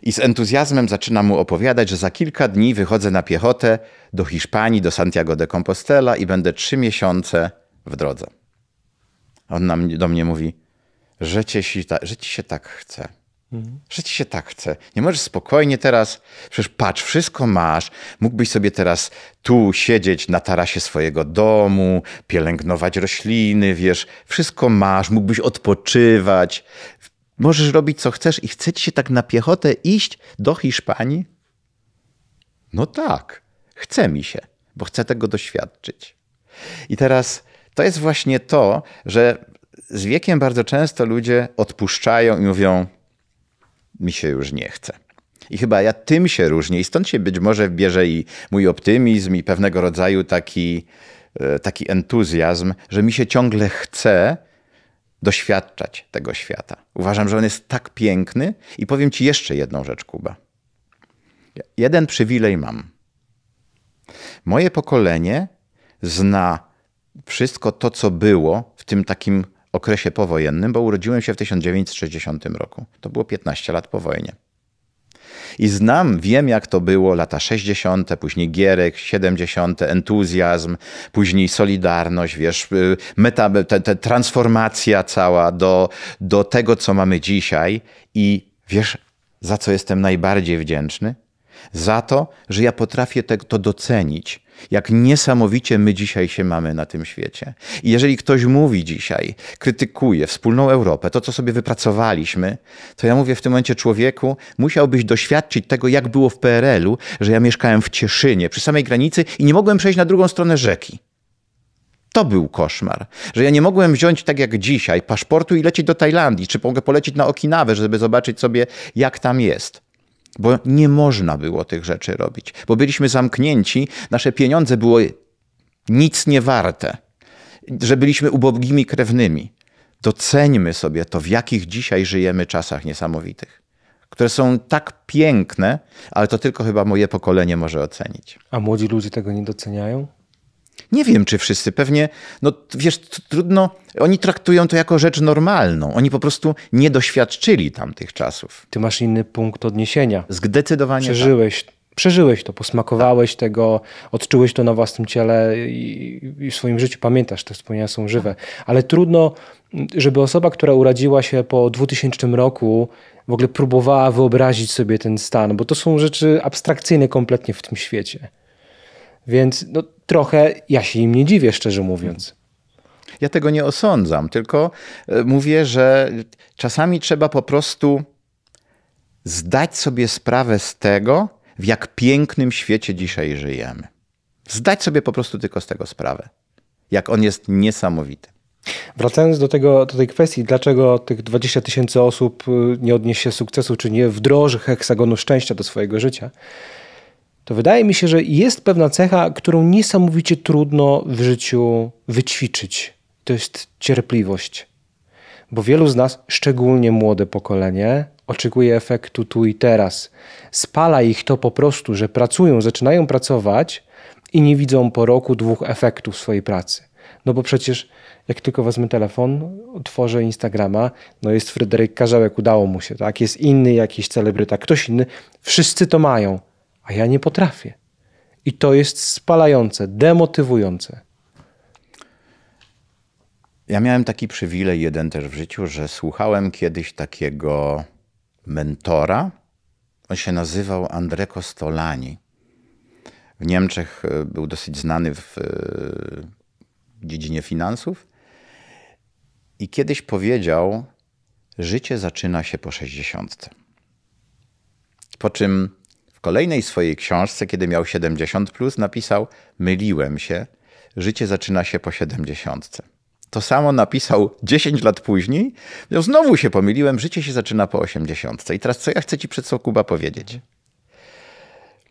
I z entuzjazmem zaczynam mu opowiadać, że za kilka dni wychodzę na piechotę do Hiszpanii, do Santiago de Compostela i będę trzy miesiące w drodze. On nam, do mnie mówi, że ci, że ci się tak chce. Że ci się tak chce. Nie możesz spokojnie teraz, przecież patrz, wszystko masz. Mógłbyś sobie teraz tu siedzieć na tarasie swojego domu, pielęgnować rośliny, wiesz, wszystko masz, mógłbyś odpoczywać. Możesz robić co chcesz i chce ci się tak na piechotę iść do Hiszpanii? No tak, chce mi się, bo chcę tego doświadczyć. I teraz to jest właśnie to, że z wiekiem bardzo często ludzie odpuszczają i mówią: mi się już nie chce. I chyba ja tym się różnię i stąd się być może bierze i mój optymizm i pewnego rodzaju taki, e, taki entuzjazm, że mi się ciągle chce doświadczać tego świata. Uważam, że on jest tak piękny i powiem ci jeszcze jedną rzecz, Kuba. Jeden przywilej mam. Moje pokolenie zna wszystko to, co było w tym takim okresie powojennym, bo urodziłem się w 1960 roku. To było 15 lat po wojnie. I znam, wiem jak to było lata 60., później Gierek, 70., entuzjazm, później Solidarność, wiesz, y, meta, te, te transformacja cała do, do tego, co mamy dzisiaj. I wiesz, za co jestem najbardziej wdzięczny? Za to, że ja potrafię te, to docenić, jak niesamowicie my dzisiaj się mamy na tym świecie. I jeżeli ktoś mówi dzisiaj, krytykuje wspólną Europę, to co sobie wypracowaliśmy, to ja mówię w tym momencie człowieku, musiałbyś doświadczyć tego, jak było w PRL-u, że ja mieszkałem w Cieszynie, przy samej granicy i nie mogłem przejść na drugą stronę rzeki. To był koszmar, że ja nie mogłem wziąć tak jak dzisiaj paszportu i lecieć do Tajlandii, czy mogę polecieć na Okinawę, żeby zobaczyć sobie, jak tam jest bo nie można było tych rzeczy robić, bo byliśmy zamknięci, nasze pieniądze były nic nie warte, że byliśmy ubogimi krewnymi. Doceńmy sobie to, w jakich dzisiaj żyjemy czasach niesamowitych, które są tak piękne, ale to tylko chyba moje pokolenie może ocenić. A młodzi ludzie tego nie doceniają? Nie wiem, czy wszyscy, pewnie, no wiesz, trudno, oni traktują to jako rzecz normalną. Oni po prostu nie doświadczyli tamtych czasów. Ty masz inny punkt odniesienia. Zdecydowanie. Tak. Przeżyłeś tak przeżyłeś to, posmakowałeś tego, odczułeś to na własnym ciele i, w swoim życiu pamiętasz, te wspomnienia są żywe. Ale trudno, żeby osoba, która urodziła się po 2000 roku, w ogóle próbowała wyobrazić sobie ten stan, bo to są rzeczy abstrakcyjne kompletnie w tym świecie. Więc no, trochę ja się im nie dziwię, szczerze mówiąc. Ja tego nie osądzam, tylko e, mówię, że czasami trzeba po prostu zdać sobie sprawę z tego, w jak pięknym świecie dzisiaj żyjemy. Zdać sobie po prostu tylko z tego sprawę, jak on jest niesamowity. Wracając do, tego, do tej kwestii, dlaczego tych 20 tysięcy osób y, nie odniesie sukcesu, czy nie wdroży heksagonu szczęścia do swojego życia, to wydaje mi się, że jest pewna cecha, którą niesamowicie trudno w życiu wyćwiczyć. To jest cierpliwość. Bo wielu z nas, szczególnie młode pokolenie, oczekuje efektu tu i teraz. Spala ich to po prostu, że pracują, zaczynają pracować i nie widzą po roku, dwóch efektów swojej pracy. No bo przecież jak tylko wezmę telefon, otworzę Instagrama, no jest Fryderyk Karzełek, udało mu się, tak? Jest inny jakiś celebryta, ktoś inny. Wszyscy to mają a ja nie potrafię. I to jest spalające, demotywujące. Ja miałem taki przywilej jeden też w życiu, że słuchałem kiedyś takiego mentora. On się nazywał André Stolani. W Niemczech e, był dosyć znany w e, dziedzinie finansów. I kiedyś powiedział, życie zaczyna się po 60. Po czym w kolejnej swojej książce, kiedy miał 70, plus, napisał: Myliłem się, życie zaczyna się po 70. To samo napisał 10 lat później. No znowu się pomyliłem, życie się zaczyna po 80. I teraz co ja chcę ci przed co Kuba powiedzieć?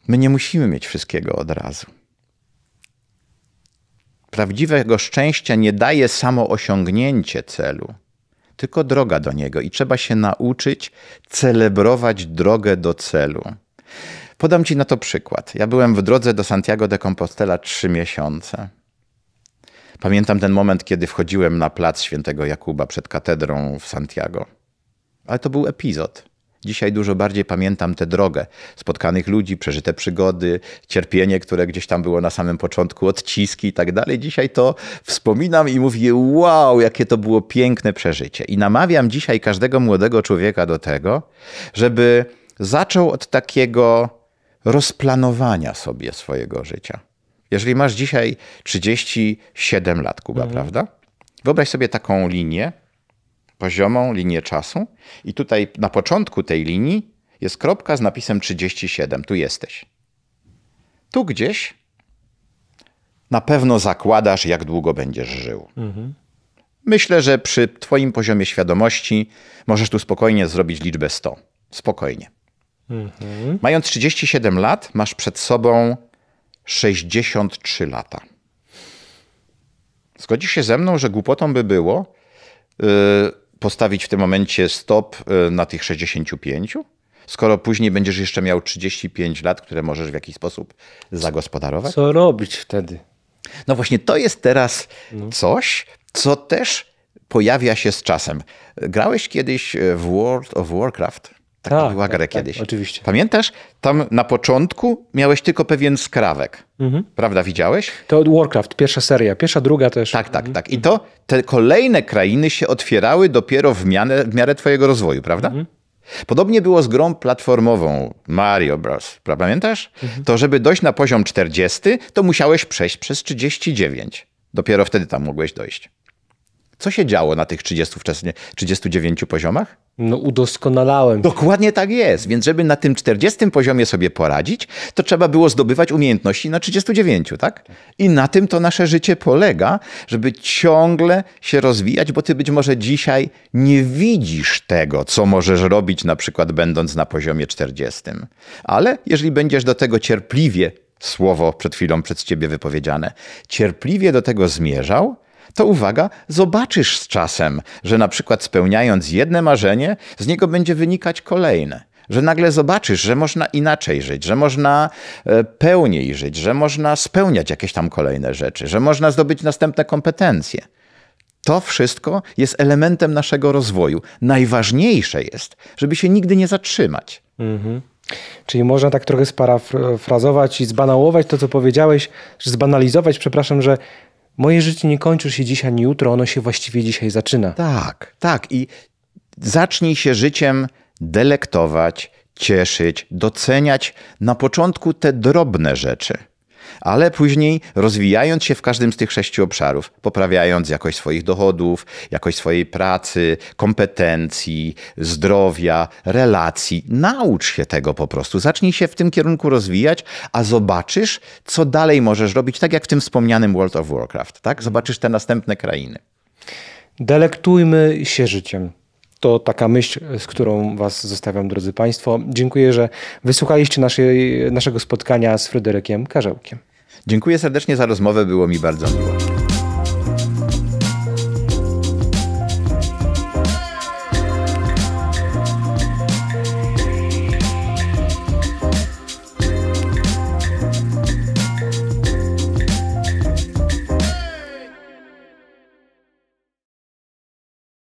My nie musimy mieć wszystkiego od razu. Prawdziwego szczęścia nie daje samo osiągnięcie celu, tylko droga do niego i trzeba się nauczyć celebrować drogę do celu. Podam Ci na to przykład. Ja byłem w drodze do Santiago de Compostela trzy miesiące. Pamiętam ten moment, kiedy wchodziłem na plac świętego Jakuba przed katedrą w Santiago. Ale to był epizod. Dzisiaj dużo bardziej pamiętam tę drogę, spotkanych ludzi, przeżyte przygody, cierpienie, które gdzieś tam było na samym początku, odciski i tak dalej. Dzisiaj to wspominam i mówię: Wow, jakie to było piękne przeżycie. I namawiam dzisiaj każdego młodego człowieka do tego, żeby zaczął od takiego rozplanowania sobie swojego życia. Jeżeli masz dzisiaj 37 lat, Kuba, mhm. prawda? Wyobraź sobie taką linię, poziomą linię czasu, i tutaj na początku tej linii jest kropka z napisem 37. Tu jesteś. Tu gdzieś na pewno zakładasz, jak długo będziesz żył. Mhm. Myślę, że przy Twoim poziomie świadomości możesz tu spokojnie zrobić liczbę 100. Spokojnie. Mhm. Mając 37 lat, masz przed sobą 63 lata. Zgodzisz się ze mną, że głupotą by było yy, postawić w tym momencie stop yy, na tych 65? skoro później będziesz jeszcze miał 35 lat, które możesz w jakiś sposób zagospodarować? Co robić wtedy? No właśnie, to jest teraz no. coś, co też pojawia się z czasem. Grałeś kiedyś w World of Warcraft? Taka tak, była tak, grę tak, kiedyś. oczywiście. Pamiętasz? Tam na początku miałeś tylko pewien skrawek. Mhm. Prawda, widziałeś? To Warcraft, pierwsza seria, pierwsza, druga też. Tak, tak, mhm. tak. I to te kolejne krainy się otwierały dopiero w miarę, w miarę twojego rozwoju, prawda? Mhm. Podobnie było z grą platformową Mario Bros. Pamiętasz? Mhm. To, żeby dojść na poziom 40, to musiałeś przejść przez 39. Dopiero wtedy tam mogłeś dojść. Co się działo na tych 30 wczesnie, 39 poziomach? No udoskonalałem. Dokładnie tak jest. Więc żeby na tym 40 poziomie sobie poradzić, to trzeba było zdobywać umiejętności na 39, tak? I na tym to nasze życie polega, żeby ciągle się rozwijać, bo ty być może dzisiaj nie widzisz tego, co możesz robić na przykład będąc na poziomie 40. Ale jeżeli będziesz do tego cierpliwie, słowo przed chwilą przez ciebie wypowiedziane, cierpliwie do tego zmierzał, to uwaga, zobaczysz z czasem, że na przykład spełniając jedne marzenie, z niego będzie wynikać kolejne że nagle zobaczysz, że można inaczej żyć, że można e, pełniej żyć, że można spełniać jakieś tam kolejne rzeczy, że można zdobyć następne kompetencje. To wszystko jest elementem naszego rozwoju. Najważniejsze jest, żeby się nigdy nie zatrzymać. Mhm. Czyli można tak trochę sparafrazować i zbanałować to, co powiedziałeś, zbanalizować, przepraszam, że moje życie nie kończy się dzisiaj, nie jutro, ono się właściwie dzisiaj zaczyna. Tak, tak. I zacznij się życiem delektować, cieszyć, doceniać na początku te drobne rzeczy ale później rozwijając się w każdym z tych sześciu obszarów, poprawiając jakość swoich dochodów, jakość swojej pracy, kompetencji, zdrowia, relacji, naucz się tego po prostu. Zacznij się w tym kierunku rozwijać, a zobaczysz, co dalej możesz robić, tak jak w tym wspomnianym World of Warcraft. Tak? Zobaczysz te następne krainy. Delektujmy się życiem to taka myśl, z którą Was zostawiam, drodzy Państwo. Dziękuję, że wysłuchaliście naszej, naszego spotkania z Fryderykiem Karzełkiem. Dziękuję serdecznie za rozmowę, było mi bardzo miło.